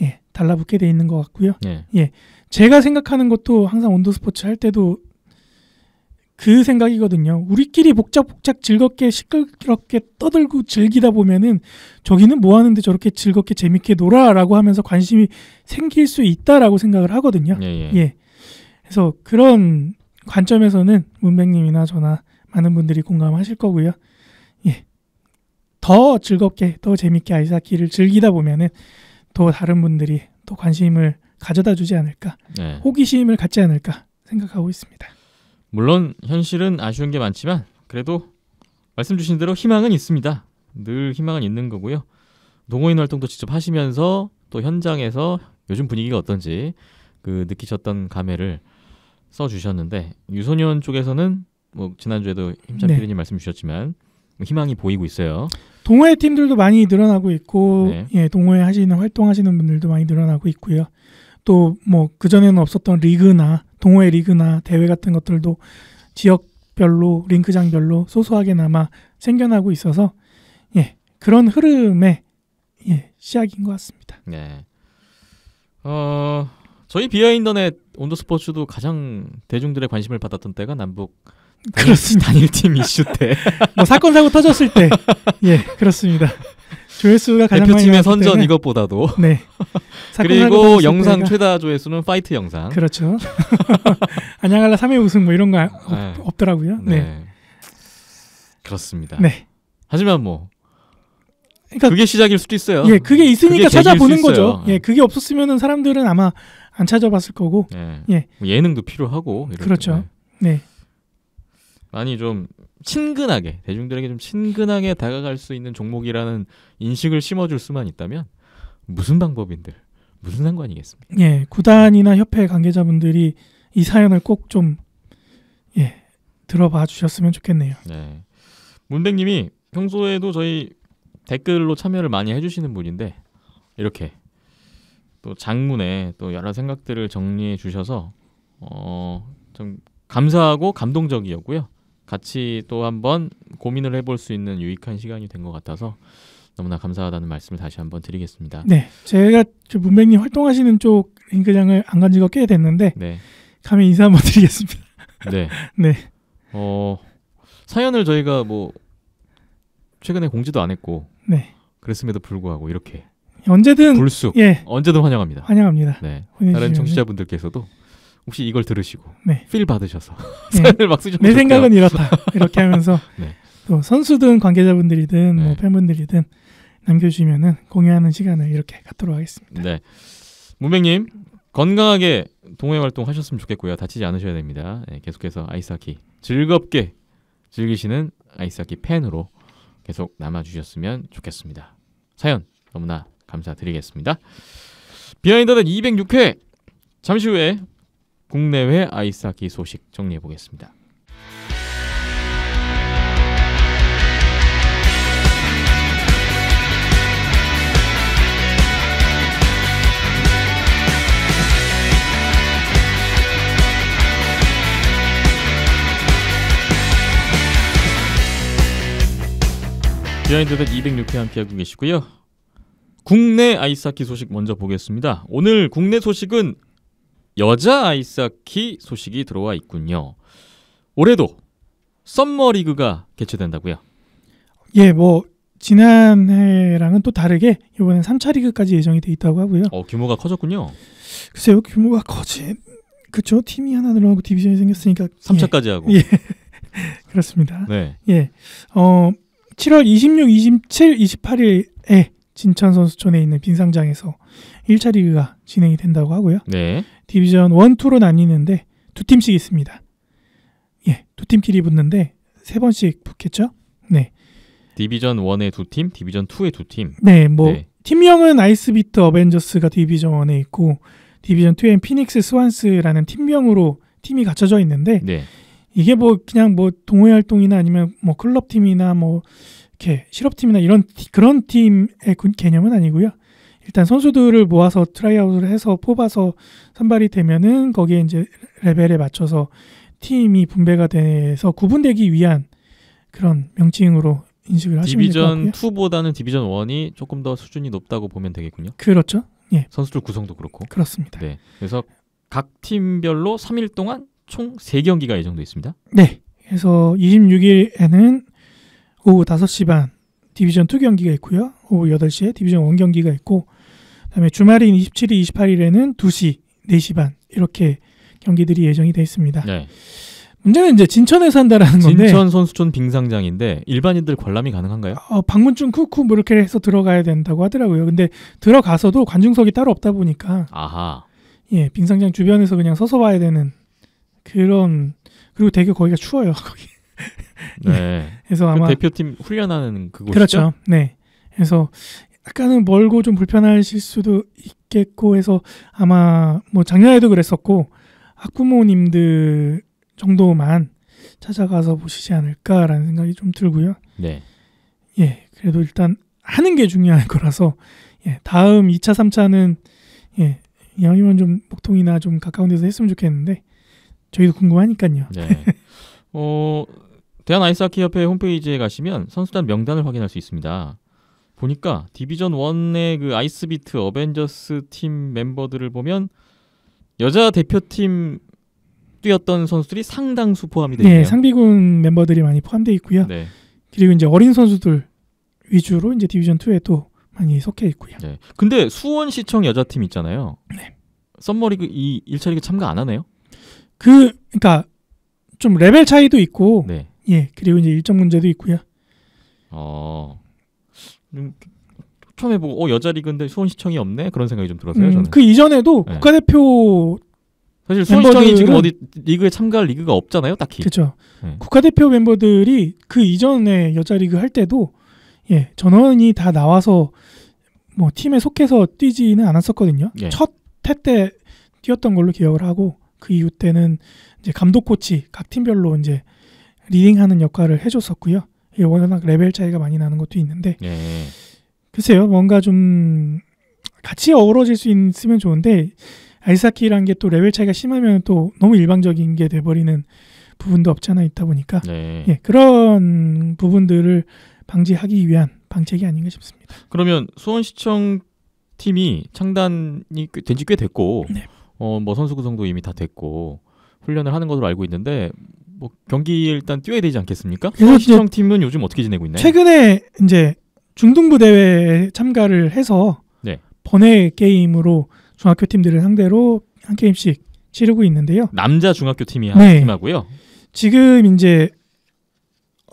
예, 달라붙게 돼 있는 것 같고요. 예. 예. 제가 생각하는 것도 항상 온도 스포츠 할 때도 그 생각이거든요. 우리끼리 복작복작 즐겁게 시끄럽게 떠들고 즐기다 보면은 저기는 뭐 하는데 저렇게 즐겁게 재밌게 놀아라고 하면서 관심이 생길 수 있다라고 생각을 하거든요. 예. 예. 예. 그래서 그런 관점에서는 문백님이나 저나 많은 분들이 공감하실 거고요. 더 즐겁게 더 재밌게 아이스하키를 즐기다 보면은 또 다른 분들이 또 관심을 가져다 주지 않을까 네. 호기심을 갖지 않을까 생각하고 있습니다. 물론 현실은 아쉬운 게 많지만 그래도 말씀 주신 대로 희망은 있습니다. 늘 희망은 있는 거고요. 동호인 활동도 직접 하시면서 또 현장에서 요즘 분위기가 어떤지 그 느끼셨던 감회를 써 주셨는데 유소년 쪽에서는 뭐 지난주에도 힘찬 네. 피디님 말씀 주셨지만 희망이 보이고 있어요. 동호회 팀들도 많이 늘어나고 있고 네. 예, 동호회 하시는 활동하시는 분들도 많이 늘어나고 있고요. 또 뭐 그전에는 없었던 리그나 동호회 리그나 대회 같은 것들도 지역별로 링크장별로 소소하게나마 생겨나고 있어서 예, 그런 흐름의 예, 시작인 것 같습니다. 네. 어, 저희 비하인더넷 온도스포츠도 가장 대중들의 관심을 받았던 때가 남북 그렇습니다. 단일 팀 이슈 때. 뭐 사건 사고 터졌을 때. 예, 그렇습니다. 조회수가 가장 대표팀의 선전 이것보다도. 네. 그리고 영상 때가. 최다 조회수는 파이트 영상. 그렇죠. 안양할라 3회 우승 뭐 이런 거 네. 없, 더라고요 네. 네. 그렇습니다. 네. 하지만 뭐 그러니까 그게 시작일 수도 있어요. 예, 그게 있으니까 그게 찾아보는 거죠. 예, 네. 그게 없었으면은 사람들은 아마 안 찾아봤을 거고. 예. 예. 예능도 필요하고. 그렇죠. 때 네. 많이 좀 친근하게 대중들에게 좀 친근하게 다가갈 수 있는 종목이라는 인식을 심어줄 수만 있다면 무슨 방법인들 무슨 상관이겠습니까? 예, 구단이나 협회 관계자분들이 이 사연을 꼭 좀 예, 들어봐 주셨으면 좋겠네요. 네. 문백님이 평소에도 저희 댓글로 참여를 많이 해주시는 분인데 이렇게 또 장문에 또 여러 생각들을 정리해 주셔서 어, 좀 감사하고 감동적이었고요. 같이 또 한 번 고민을 해볼 수 있는 유익한 시간이 된 것 같아서 너무나 감사하다는 말씀을 다시 한 번 드리겠습니다. 네, 제가 문맹님 활동하시는 쪽 링크장을 안간 지가 꽤 됐는데 네. 감히 인사 한번 드리겠습니다. 네, 네. 어 사연을 저희가 뭐 최근에 공지도 안 했고, 네. 그랬음에도 불구하고 이렇게 언제든 불쑥 예. 언제든 환영합니다. 환영합니다. 네, 다른 청취자분들께서도 혹시 이걸 들으시고 네. 필 받으셔서 네. 사연을 막 쓰셨으면 내 생각은 이렇다 이렇게 하면서 네. 또 선수든 관계자분들이든 뭐 네. 팬분들이든 남겨주시면은 공유하는 시간을 이렇게 갖도록 하겠습니다. 네, 문백님 건강하게 동호회 활동 하셨으면 좋겠고요 다치지 않으셔야 됩니다. 네, 계속해서 아이스하키 즐겁게 즐기시는 아이스하키 팬으로 계속 남아 주셨으면 좋겠습니다. 사연 너무나 감사드리겠습니다. 비하인드는 206회 잠시 후에 국내외 아이스하키 소식 정리해 보겠습니다. 비하인드 206회 함께하고 계시고요. 국내 아이스하키 소식 먼저 보겠습니다. 오늘 국내 소식은 여자 아이스하키 소식이 들어와 있군요. 올해도 썸머리그가 개최된다고요? 예, 뭐 지난해랑은 또 다르게 이번에 3차 리그까지 예정이 돼 있다고 하고요. 어, 규모가 커졌군요. 글쎄요, 규모가 커지. 그쵸 팀이 하나 늘어나고 디비전이 생겼으니까 3차까지 예. 하고. 예. 그렇습니다. 네. 예. 어, 7월 26, 27, 28일에 진천 선수촌에 있는 빙상장에서 1차 리그가 진행이 된다고 하고요. 네. 디비전 1, 2로 나뉘는데 두 팀씩 있습니다. 예, 두 팀끼리 붙는데 세 번씩 붙겠죠? 네. 디비전 1의 두 팀, 디비전 2의 두 팀. 네, 뭐 네. 팀명은 아이스비트 어벤져스가 디비전 1에 있고 디비전 2엔 피닉스 스완스라는 팀명으로 팀이 갖춰져 있는데 네. 이게 뭐 그냥 뭐 동호회 활동이나 아니면 뭐 클럽 팀이나 뭐 이렇게 실업 팀이나 이런 그런 팀의 개념은 아니고요. 일단 선수들을 모아서 트라이아웃을 해서 뽑아서 선발이 되면은 거기에 이제 레벨에 맞춰서 팀이 분배가 돼서 구분되기 위한 그런 명칭으로 인식을 하시면 디비전 2보다는 디비전 1이 조금 더 수준이 높다고 보면 되겠군요. 그렇죠. 예. 선수들 구성도 그렇고. 그렇습니다. 네. 그래서 각 팀별로 3일 동안 총 3경기가 예정돼 있습니다. 네. 그래서 26일에는 오후 5시 반 디비전 2 경기가 있고요. 오후 8시에 디비전 원 경기가 있고 그다음에 주말인 27일, 28일에는 2시, 4시 반 이렇게 경기들이 예정이 돼 있습니다. 네. 문제는 이제 진천에 산다라는 진천 건데 진천 선수촌 빙상장인데 일반인들 관람이 가능한가요? 어, 방문증 쿠쿠 뭐 이렇게 해서 들어가야 된다고 하더라고요. 근데 들어가서도 관중석이 따로 없다 보니까 아하. 예, 빙상장 주변에서 그냥 서서 봐야 되는 그런 그리고 되게 거기가 추워요. 거기. 네. 그래서 그 아마 대표팀 훈련하는 그곳이죠. 그렇죠. 네. 그래서 약간은 멀고 좀 불편하실 수도 있겠고 해서 아마 뭐 작년에도 그랬었고 학부모님들 정도만 찾아가서 보시지 않을까라는 생각이 좀 들고요. 네. 예, 그래도 일단 하는 게 중요한 거라서 예, 다음 2차, 3차는 예, 이왕이면좀목통이나좀 가까운 데서 했으면 좋겠는데 저희도 궁금하니까요. 네. 어, 대한 아이스하키 협회 홈페이지에 가시면 선수단 명단을 확인할 수 있습니다. 보니까 디비전 1의 그 아이스비트 어벤져스 팀 멤버들을 보면 여자 대표팀 뛰었던 선수들이 상당수 포함이 되어 있네요. 네, 상비군 멤버들이 많이 포함되어 있고요. 네. 그리고 이제 어린 선수들 위주로 이제 디비전 2에 또 많이 속해 있고요. 네. 근데 수원시청 여자팀 있잖아요. 네. 썸머리그 이 1차 리그 참가 안 하네요. 그 그러니까 좀 레벨 차이도 있고 네. 예. 그리고 이제 일정 문제도 있고요. 어. 처음에 보고 어 여자 리그인데 수원시청이 없네 그런 생각이 좀 들었어요 음, 저는. 그 이전에도 네. 국가대표 사실 수원시청이 지금 어디 리그에 참가할 리그가 없잖아요 딱히. 그렇죠. 네. 국가대표 멤버들이 그 이전에 여자 리그 할 때도 예 전원이 다 나와서 뭐 팀에 속해서 뛰지는 않았었거든요. 예. 첫해때 뛰었던 걸로 기억을 하고 그 이후 때는 이제 감독 코치 각 팀별로 이제 리딩하는 역할을 해줬었고요. 이게 워낙 레벨 차이가 많이 나는 것도 있는데 예. 글쎄요 뭔가 좀 같이 어우러질 수 있으면 좋은데 아이스키라는게 또 레벨 차이가 심하면 또 너무 일방적인 게 돼버리는 부분도 없지 않아 있다 보니까 네. 예, 그런 부분들을 방지하기 위한 방책이 아닌가 싶습니다. 그러면 수원시청 팀이 창단이 된 지 꽤 됐고 네. 어뭐 선수 구성도 이미 다 됐고 훈련을 하는 것으로 알고 있는데 뭐 경기 일단 뛰어야 되지 않겠습니까? 시청 팀은 요즘 어떻게 지내고 있나요? 최근에 이제 중등부 대회에 참가를 해서 네. 번외 게임으로 중학교 팀들을 상대로 한 게임씩 치르고 있는데요. 남자 중학교 팀이 한 네. 팀하고요. 지금 이제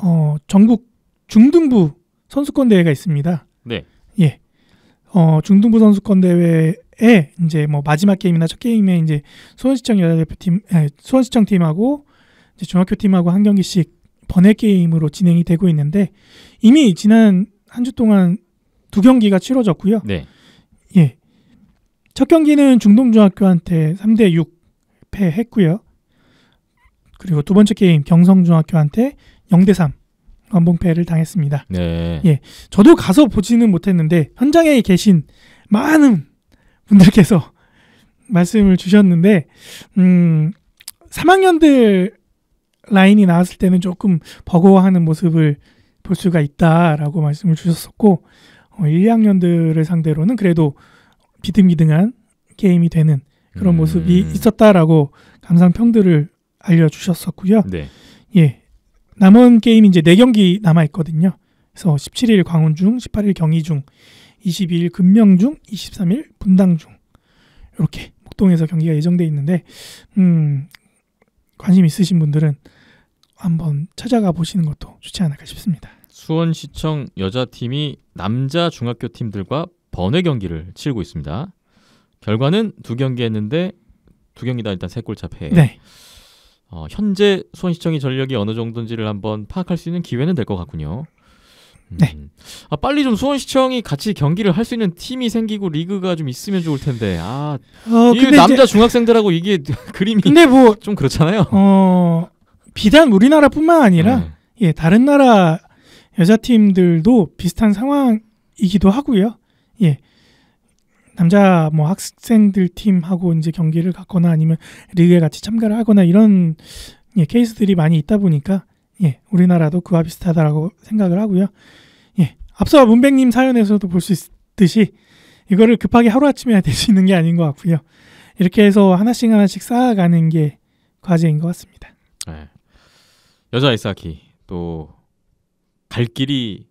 어 전국 중등부 선수권 대회가 있습니다. 네. 예. 어 중등부 선수권 대회에 이제 뭐 마지막 게임이나 첫 게임에 이제 수원시청 여자 대표팀, 수원시청 팀하고 중학교 팀하고 한 경기씩 번외 게임으로 진행이 되고 있는데 이미 지난 한 주 동안 두 경기가 치러졌고요. 네. 예. 첫 경기는 중동중학교한테 3대 6 패했고요. 그리고 두 번째 게임 경성중학교한테 0대 3 완봉패를 당했습니다. 네. 예. 저도 가서 보지는 못했는데 현장에 계신 많은 분들께서 말씀을 주셨는데 음 3학년들 라인이 나왔을 때는 조금 버거워하는 모습을 볼 수가 있다라고 말씀을 주셨었고 어, 1, 2학년들을 상대로는 그래도 비등비등한 게임이 되는 그런 음... 모습이 있었다라고 감상평들을 알려주셨었고요. 네. 예. 남은 게임 이제 이 4경기 남아있거든요. 그래서 17일 광운중, 18일 경희중, 22일 금명중, 23일 분당중. 이렇게 목동에서 경기가 예정돼 있는데, 음, 관심 있으신 분들은 한번 찾아가 보시는 것도 좋지 않을까 싶습니다. 수원시청 여자팀이 남자 중학교 팀들과 번외 경기를 치르고 있습니다. 결과는 두 경기 했는데 두 경기 다 일단 세골 차패. 네. 어, 현재 수원시청이 전력이 어느 정도인지를 한번 파악할 수 있는 기회는 될 것 같군요. 음. 네. 아, 빨리 좀 수원시청이 같이 경기를 할 수 있는 팀이 생기고 리그가 좀 있으면 좋을 텐데. 아, 어, 이 남자 이제... 중학생들하고 이게 그림이 근데 뭐, 좀 그렇잖아요. 어, 비단 우리나라뿐만 아니라 음. 예 다른 나라 여자 팀들도 비슷한 상황이기도 하고요. 예. 남자 뭐 학생들 팀하고 이제 경기를 갔거나 아니면 리그에 같이 참가를 하거나 이런 예, 케이스들이 많이 있다 보니까 예, 우리나라도 그와 비슷하다라고 생각을 하고요. 예. 앞서 문백님 사연에서도 볼 수 있듯이 이거를 급하게 하루아침에 될수 있는 게 아닌 것 같고요. 이렇게 해서 하나씩 하나씩 쌓아가는 게 과제인 것 같습니다. 네. 여자 아이스하키또 갈 길이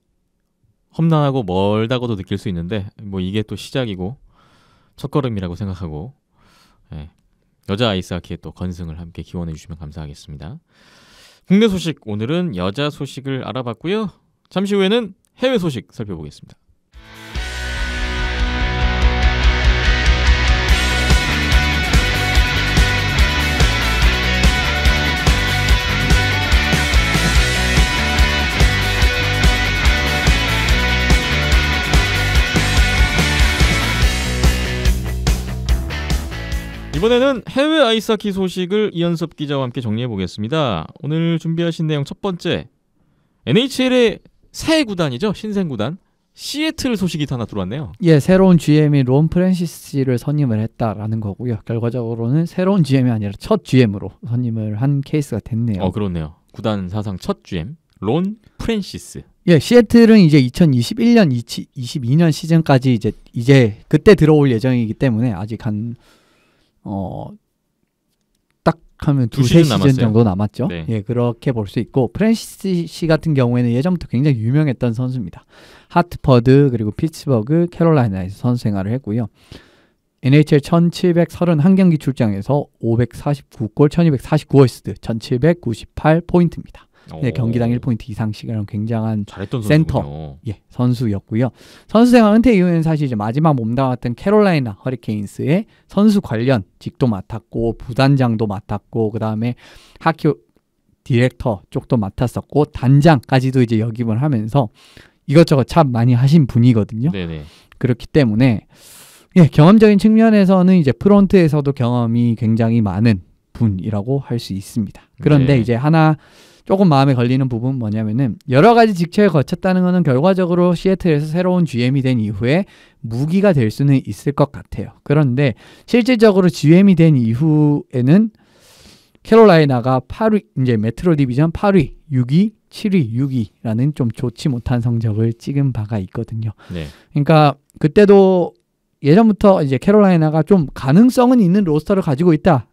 험난하고 멀다고도 느낄 수 있는데 뭐 이게 또 시작이고 첫걸음이라고 생각하고 예. 여자 아이스하키의 또 건승을 함께 기원해 주시면 감사하겠습니다. 국내 소식 오늘은 여자 소식을 알아봤고요. 잠시 후에는 해외 소식 살펴보겠습니다. 이번에는 해외 아이스하키 소식을 이현섭 기자와 함께 정리해 보겠습니다. 오늘 준비하신 내용 첫 번째 NHL의 새 구단이죠 신생 구단 시애틀 소식이 하나 들어왔네요. 예, 새로운 GM이 론 프랜시스 를 선임을 했다라는 거고요. 결과적으로는 새로운 GM이 아니라 첫 GM으로 선임을 한 케이스가 됐네요. 어, 그렇네요. 구단 사상 첫 GM 론 프랜시스. 예, 시애틀은 이제 2021년 22년 시즌까지 이제 이제 그때 들어올 예정이기 때문에 아직 한 어, 딱 하면 두세 시즌, 시즌 정도 남았죠. 네. 예, 그렇게 볼 수 있고 프랜시스 씨 같은 경우에는 예전부터 굉장히 유명했던 선수입니다. 하트퍼드 그리고 피츠버그, 캐롤라이나에서 선수 생활을 했고요. NHL 1731경기 출장에서 549골, 1249어시스트, 1798포인트입니다. 어. 네, 경기당 1포인트 이상씩이라 굉장한 잘했던 센터 선수 예, 선수였고요. 선수 생활 은퇴 이후에는 사실 이제 마지막 몸담아 던 캐롤라이나 허리케인스의 선수 관련 직도 맡았고 부단장도 맡았고 그다음에 학교 디렉터 쪽도 맡았었고 단장까지도 이제 역임을 하면서 이것저것 참 많이 하신 분이거든요. 네네. 그렇기 때문에 예, 경험적인 측면에서는 이제 프론트에서도 경험이 굉장히 많은 분이라고 할 수 있습니다. 그런데 네. 이제 하나 조금 마음에 걸리는 부분 뭐냐면은 여러 가지 직책을 거쳤다는 것은 결과적으로 시애틀에서 새로운 GM이 된 이후에 무기가 될 수는 있을 것 같아요. 그런데 실질적으로 GM이 된 이후에는 캐롤라이나가 8위, 이제 메트로 디비전 8위, 6위, 7위, 6위라는 좀 좋지 못한 성적을 찍은 바가 있거든요. 네. 그러니까 그때도 예전부터 이제 캐롤라이나가 좀 가능성은 있는 로스터를 가지고 있다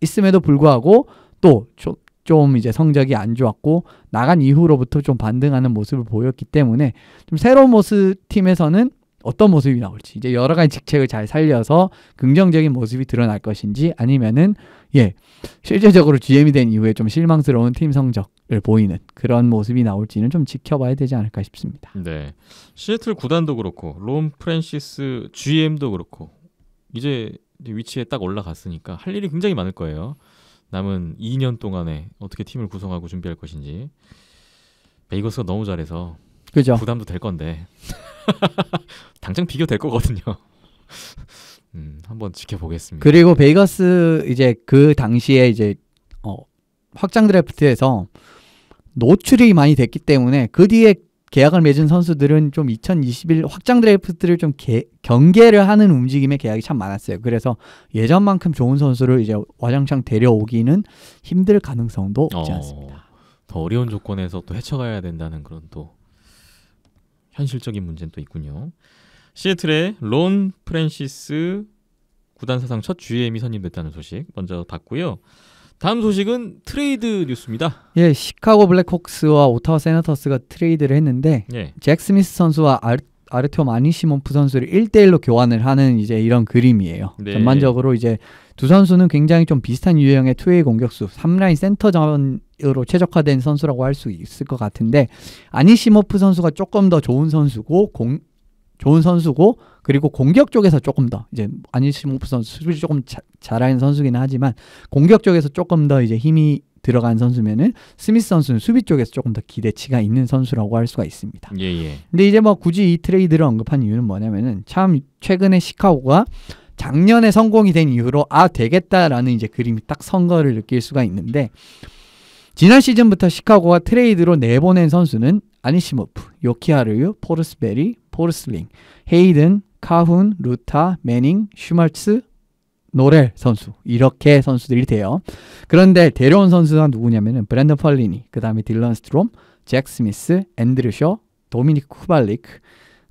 있음에도 불구하고 또 조, 좀 이제 성적이 안 좋았고 나간 이후로부터 좀 반등하는 모습을 보였기 때문에 좀 새로운 모습 팀에서는 어떤 모습이 나올지 이제 여러 가지 직책을 잘 살려서 긍정적인 모습이 드러날 것인지 아니면은 예 실제적으로 GM이 된 이후에 좀 실망스러운 팀 성적을 보이는 그런 모습이 나올지는 좀 지켜봐야 되지 않을까 싶습니다. 네 시애틀 구단도 그렇고 롬 프랜시스 GM도 그렇고 이제 위치에 딱 올라갔으니까 할 일이 굉장히 많을 거예요. 남은 2년 동안에 어떻게 팀을 구성하고 준비할 것인지 베이거스가 너무 잘해서 그죠. 부담도 될 건데 당장 비교될 거거든요. 음, 한번 지켜보겠습니다. 그리고 베이거스 이제 그 당시에 이제 어, 확장 드래프트에서 노출이 많이 됐기 때문에 그 뒤에 계약을 맺은 선수들은 좀 2021 확장 드래프트를 좀 개, 경계를 하는 움직임의 계약이 참 많았어요. 그래서 예전만큼 좋은 선수를 이제 와장창 데려오기는 힘들 가능성도 없지 어, 않습니다. 더 어려운 조건에서 또 헤쳐가야 된다는 그런 또 현실적인 문제는 또 있군요. 시애틀의 론 프랜시스 구단 사상 첫 GM이 선임됐다는 소식 먼저 봤고요. 다음 소식은 트레이드 뉴스입니다. 예, 시카고 블랙호스와 오타와 세나터스가 트레이드를 했는데 예. 잭 스미스 선수와 아, 아르, 아오 마니시몬프 선수를 1대1로 교환을 하는 이제 이런 그림이에요. 네. 전반적으로 이제 두 선수는 굉장히 좀 비슷한 유형의 투웨이 공격수, 3라인 센터전으로 최적화된 선수라고 할 수 있을 것 같은데 아니시모프 선수가 조금 더 좋은 선수고 공, 좋은 선수고 그리고 공격 쪽에서 조금 더 이제 아니시모프 선수 수비 조금 잘하는 선수기는 하지만 공격 쪽에서 조금 더 이제 힘이 들어간 선수면은 스미스 선수는 수비 쪽에서 조금 더 기대치가 있는 선수라고 할 수가 있습니다. 예, 예. 근데 이제 뭐 굳이 이 트레이드를 언급한 이유는 뭐냐면은 참 최근에 시카고가 작년에 성공이 된 이후로 아 되겠다라는 이제 그림이 딱 선거를 느낄 수가 있는데 지난 시즌부터 시카고가 트레이드로 내보낸 선수는 아니시모프, 요키하르, 유 포르스베리, 포르슬링, 헤이든, 카훈, 루타, 매닝, 슈말츠, 노렐 선수 이렇게 선수들이 돼요. 그런데 데려온 선수가 누구냐면은 브랜드 펄리니, 그 다음에 딜런 스트롬, 잭 스미스, 앤드류쇼, 도미니크 쿠발릭,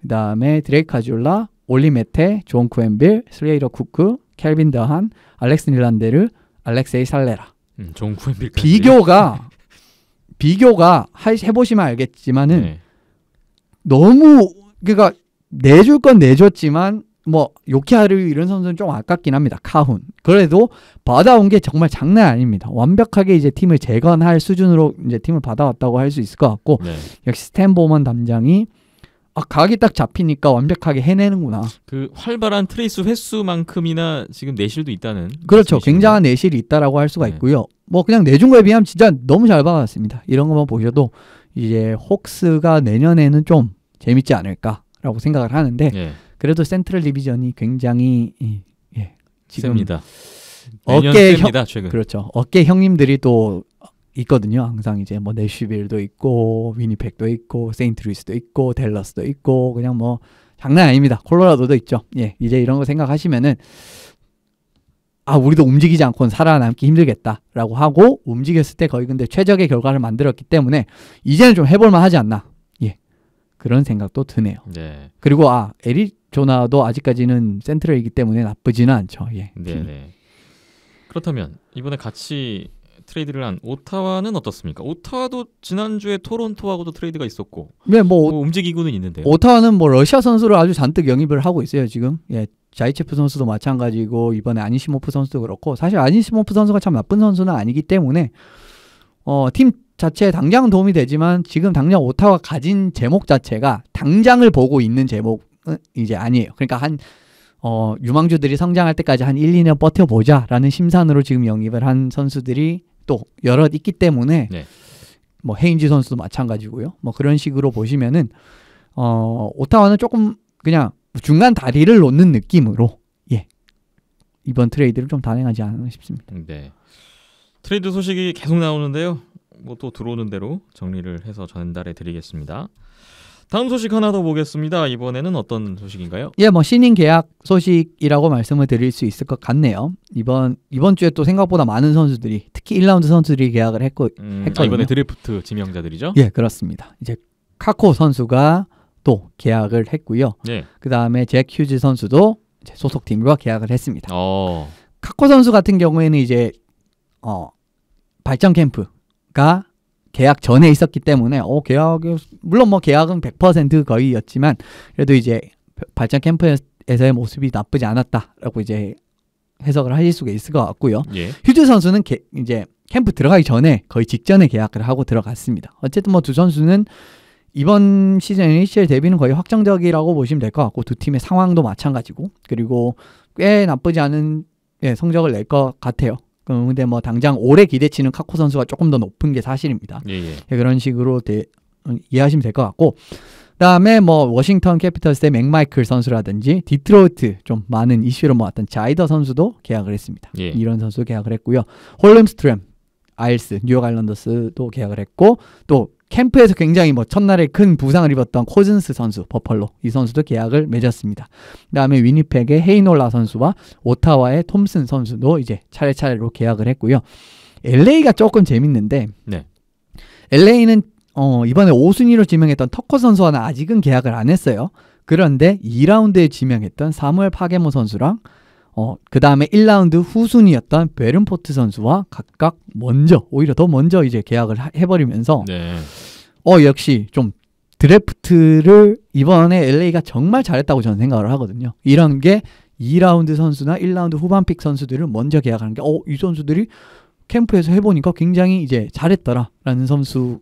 그 다음에 드레이크 카줄라, 올리메테, 존 쿠엔빌, 슬레이러 쿠크, 켈빈 더한, 알렉스 닐란데르, 알렉세이 살레라. 음, 존 쿠엔빌 비교가 비교가 하, 해보시면 알겠지만은. 네. 너무 그러니까 내줄 건 내줬지만 뭐 요키하루 이런 선수는 좀 아깝긴 합니다. 카훈. 그래도 받아온 게 정말 장난 아닙니다. 완벽하게 이제 팀을 재건할 수준으로 이제 팀을 받아왔다고 할 수 있을 것 같고 네. 역시 스탠보먼 담장이 아 각이 딱 잡히니까 완벽하게 해내는구나. 그 활발한 트레이스 횟수만큼이나 지금 내실도 있다는. 그렇죠. 굉장한 내실이 있다라고 할 수가 네. 있고요. 뭐 그냥 내준 거에 비하면 진짜 너무 잘 받았습니다. 이런 것만 보셔도 이제 혹스가 내년에는 좀 재밌지 않을까라고 생각을 하는데 예. 그래도 센트럴 디비전이 굉장히 예, 지금 셉니다. 어깨 셉니다, 형 그렇죠. 어깨 형님들이 또 있거든요. 항상 이제 뭐네슈빌도 있고 위니펙도 있고 세인트루이스도 있고 델러스도 있고 그냥 뭐 장난 아닙니다. 콜로라도도 있죠. 예, 이제 이런 거 생각하시면은 아 우리도 움직이지 않고는 살아남기 힘들겠다라고 하고 움직였을 때 거의 근데 최적의 결과를 만들었기 때문에 이제는 좀 해볼만 하지 않나 예 그런 생각도 드네요 네. 그리고 아 애리조나도 아직까지는 센트럴이기 때문에 나쁘지는 않죠 예 네네. 네. 그렇다면 이번에 같이 트레이드를 한 오타와는 어떻습니까? 오타와도 지난주에 토론토하고도 트레이드가 있었고, 네, 뭐, 뭐 움직이고는 있는데 오타와는 뭐 러시아 선수를 아주 잔뜩 영입을 하고 있어요 지금. 예, 자이체프 선수도 마찬가지고 이번에 아니시모프 선수도 그렇고 사실 아니시모프 선수가 참 나쁜 선수는 아니기 때문에 어, 팀 자체에 당장은 도움이 되지만 지금 당장 오타와 가진 제목 자체가 당장을 보고 있는 제목은 이제 아니에요. 그러니까 한 어, 유망주들이 성장할 때까지 한 1, 2년 버텨보자 라는 심산으로 지금 영입을 한 선수들이 또 여럿 있기 때문에 네. 뭐 헤인지 선수도 마찬가지고요. 뭐 그런 식으로 보시면은 어, 오타와는 조금 그냥 중간 다리를 놓는 느낌으로 예 이번 트레이드를 좀 단행하지 않나 싶습니다. 네 트레이드 소식이 계속 나오는데요. 뭐 또 들어오는 대로 정리를 해서 전달해 드리겠습니다. 다음 소식 하나 더 보겠습니다. 이번에는 어떤 소식인가요? 예, 뭐 신인 계약 소식이라고 말씀을 드릴 수 있을 것 같네요. 이번 이번 주에 또 생각보다 많은 선수들이 특히 1라운드 선수들이 계약을 했고 음, 아, 했거든요. 아, 이번에 드래프트 지명자들이죠? 예, 그렇습니다. 이제 카코 선수가 또 계약을 했고요. 네. 예. 그 다음에 잭휴즈 선수도 소속팀과 계약을 했습니다. 어. 카코 선수 같은 경우에는 이제 어, 발전 캠프가 계약 전에 있었기 때문에 어 계약 물론 뭐 계약은 100% 거의였지만 그래도 이제 발전 캠프에서의 모습이 나쁘지 않았다라고 이제 해석을 하실 수가 있을 것 같고요. 예. 휴즈 선수는 게, 이제 캠프 들어가기 전에 거의 직전에 계약을 하고 들어갔습니다. 어쨌든 뭐 두 선수는 이번 시즌 NHL 데뷔는 거의 확정적이라고 보시면 될 것 같고 두 팀의 상황도 마찬가지고 그리고 꽤 나쁘지 않은 예, 성적을 낼 것 같아요. 근데 뭐 당장 올해 기대치는 카코 선수가 조금 더 높은 게 사실입니다. 예, 예. 예 그런 식으로 대, 음, 이해하시면 될 것 같고 그다음에 뭐 워싱턴 캐피털스의 맥마이클 선수라든지 디트로이트 좀 많은 이슈로 모았던 자이더 선수도 계약을 했습니다. 예. 이런 선수 계약을 했고요. 홀름스트램, 아일스, 뉴욕 아일런더스도 계약을 했고 또 캠프에서 굉장히 뭐 첫날에 큰 부상을 입었던 코즌스 선수, 버펄로 이 선수도 계약을 맺었습니다. 그다음에 위니펙의 헤이놀라 선수와 오타와의 톰슨 선수도 이제 차례차례로 계약을 했고요. LA가 조금 재밌는데 네. LA는 어, 이번에 5순위로 지명했던 터커 선수와는 아직은 계약을 안 했어요. 그런데 2라운드에 지명했던 사무엘 파게모 선수랑 어, 그 다음에 1라운드 후순위였던 베른포트 선수와 각각 먼저 오히려 더 먼저 이제 계약을 하, 해버리면서 네. 어 역시 좀 드래프트를 이번에 LA가 정말 잘했다고 저는 생각을 하거든요. 이런 게 2라운드 선수나 1라운드 후반 픽 선수들을 먼저 계약하는 게 어 이 선수들이 캠프에서 해보니까 굉장히 이제 잘했더라라는 선수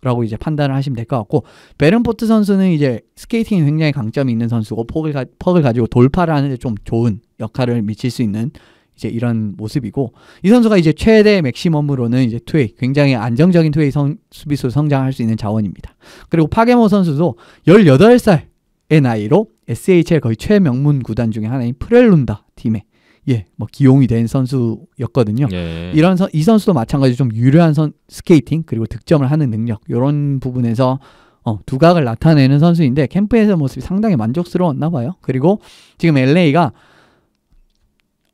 라고 이제 판단을 하시면 될 것 같고 베른포트 선수는 이제 스케이팅이 굉장히 강점이 있는 선수고 폭을, 가, 퍽을 가지고 돌파를 하는데 좀 좋은 역할을 미칠 수 있는 이제 이런 모습이고 이 선수가 이제 최대 맥시멈으로는 이제 투웨이 굉장히 안정적인 투웨이 수비수로 성장할 수 있는 자원입니다. 그리고 파게모 선수도 18살의 나이로 SHL 거의 최명문 구단 중에 하나인 프렐룬다 팀에 예, 뭐 기용이 된 선수였거든요. 예. 이런 선, 이 선수도 마찬가지로 좀 유려한 선 스케이팅 그리고 득점을 하는 능력 이런 부분에서 어, 두각을 나타내는 선수인데 캠프에서 모습이 상당히 만족스러웠나 봐요. 그리고 지금 LA가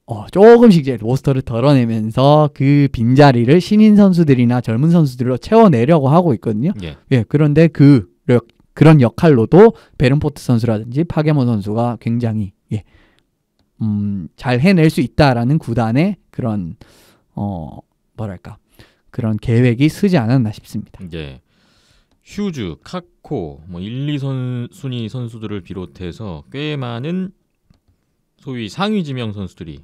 어, 조금씩 이제 로스터를 덜어내면서 그 빈자리를 신인 선수들이나 젊은 선수들로 채워내려고 하고 있거든요. 예. 예 그런데 그 그런 역할로도 베른포트 선수라든지 파게모 선수가 굉장히 예, 음, 잘 해낼 수 있다라는 구단의 그런 어 뭐랄까 그런 계획이 쓰지 않았나 싶습니다. 예. 휴즈, 카코, 뭐 1, 2 선, 순위 선수들을 비롯해서 꽤 많은 소위 상위 지명 선수들이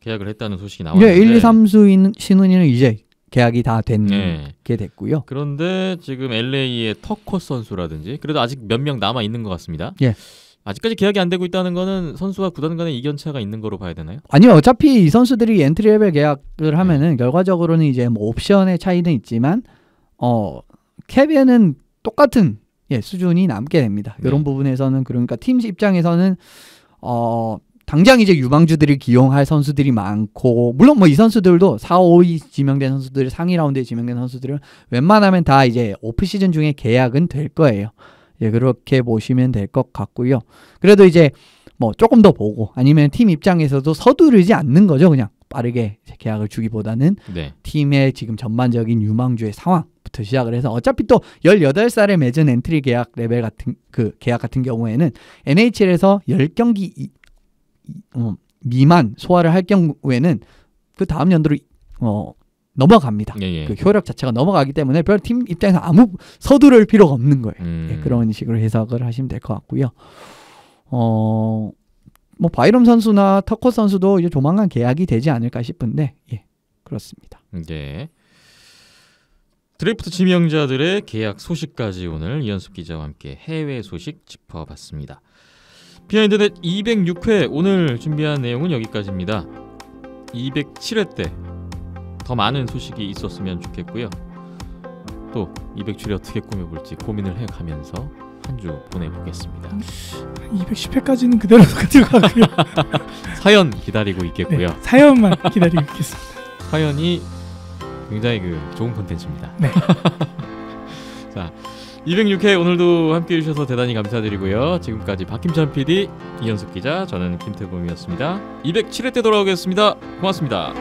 계약을 했다는 소식이 예, 나왔는데 네, 1, 2, 3수 신은이는 이제 계약이 다된게 네. 됐고요. 그런데 지금 LA의 터코 선수라든지 그래도 아직 몇 명 남아 있는 것 같습니다. 예. 아직까지 계약이 안 되고 있다는 거는 선수와 구단 간의 이견 차가 있는 거로 봐야 되나요? 아니요. 어차피 이 선수들이 엔트리 레벨 계약을 하면은 네. 결과적으로는 이제 뭐 옵션의 차이는 있지만 어 캡에는 똑같은 예, 수준이 남게 됩니다. 이런 네. 부분에서는 그러니까 팀 입장에서는 어 당장 이제 유망주들을 기용할 선수들이 많고 물론 뭐 이 선수들도 4, 5위 지명된 선수들 상위 라운드에 지명된 선수들은 웬만하면 다 이제 오프 시즌 중에 계약은 될 거예요. 예, 그렇게 보시면 될 것 같고요. 그래도 이제 뭐 조금 더 보고 아니면 팀 입장에서도 서두르지 않는 거죠. 그냥 빠르게 계약을 주기보다는 네. 팀의 지금 전반적인 유망주의 상황부터 시작을 해서 어차피 또 18살에 맺은 엔트리 계약 레벨 같은 그 계약 같은 경우에는 NHL에서 10경기 어, 미만 소화를 할 경우에는 그 다음 연도로 어, 넘어갑니다. 예, 예. 그 효력 자체가 넘어가기 때문에 별 팀 입장에서 아무 서두를 필요가 없는 거예요. 음. 예, 그런 식으로 해석을 하시면 될 것 같고요. 어, 뭐 바이럼 선수나 터커 선수도 이제 조만간 계약이 되지 않을까 싶은데, 예, 그렇습니다. 네. 드래프트 지명자들의 계약 소식까지 오늘 이현숙 기자와 함께 해외 소식 짚어봤습니다. 비하인드넷 206회 오늘 준비한 내용은 여기까지입니다. 207회 때 더 많은 소식이 있었으면 좋겠고요. 또 207회 어떻게 꾸며볼지 고민을 해가면서 한 주 보내보겠습니다. 210회까지는 그대로 가져고요 사연 기다리고 있겠고요. 네, 사연만 기다리고 있겠습니다. 사연이 굉장히 그 좋은 콘텐츠입니다. 네. 자. 206회 오늘도 함께해 주셔서 대단히 감사드리고요. 지금까지 박김찬 PD, 이현숙 기자, 저는 김태범이었습니다. 207회 때 돌아오겠습니다. 고맙습니다.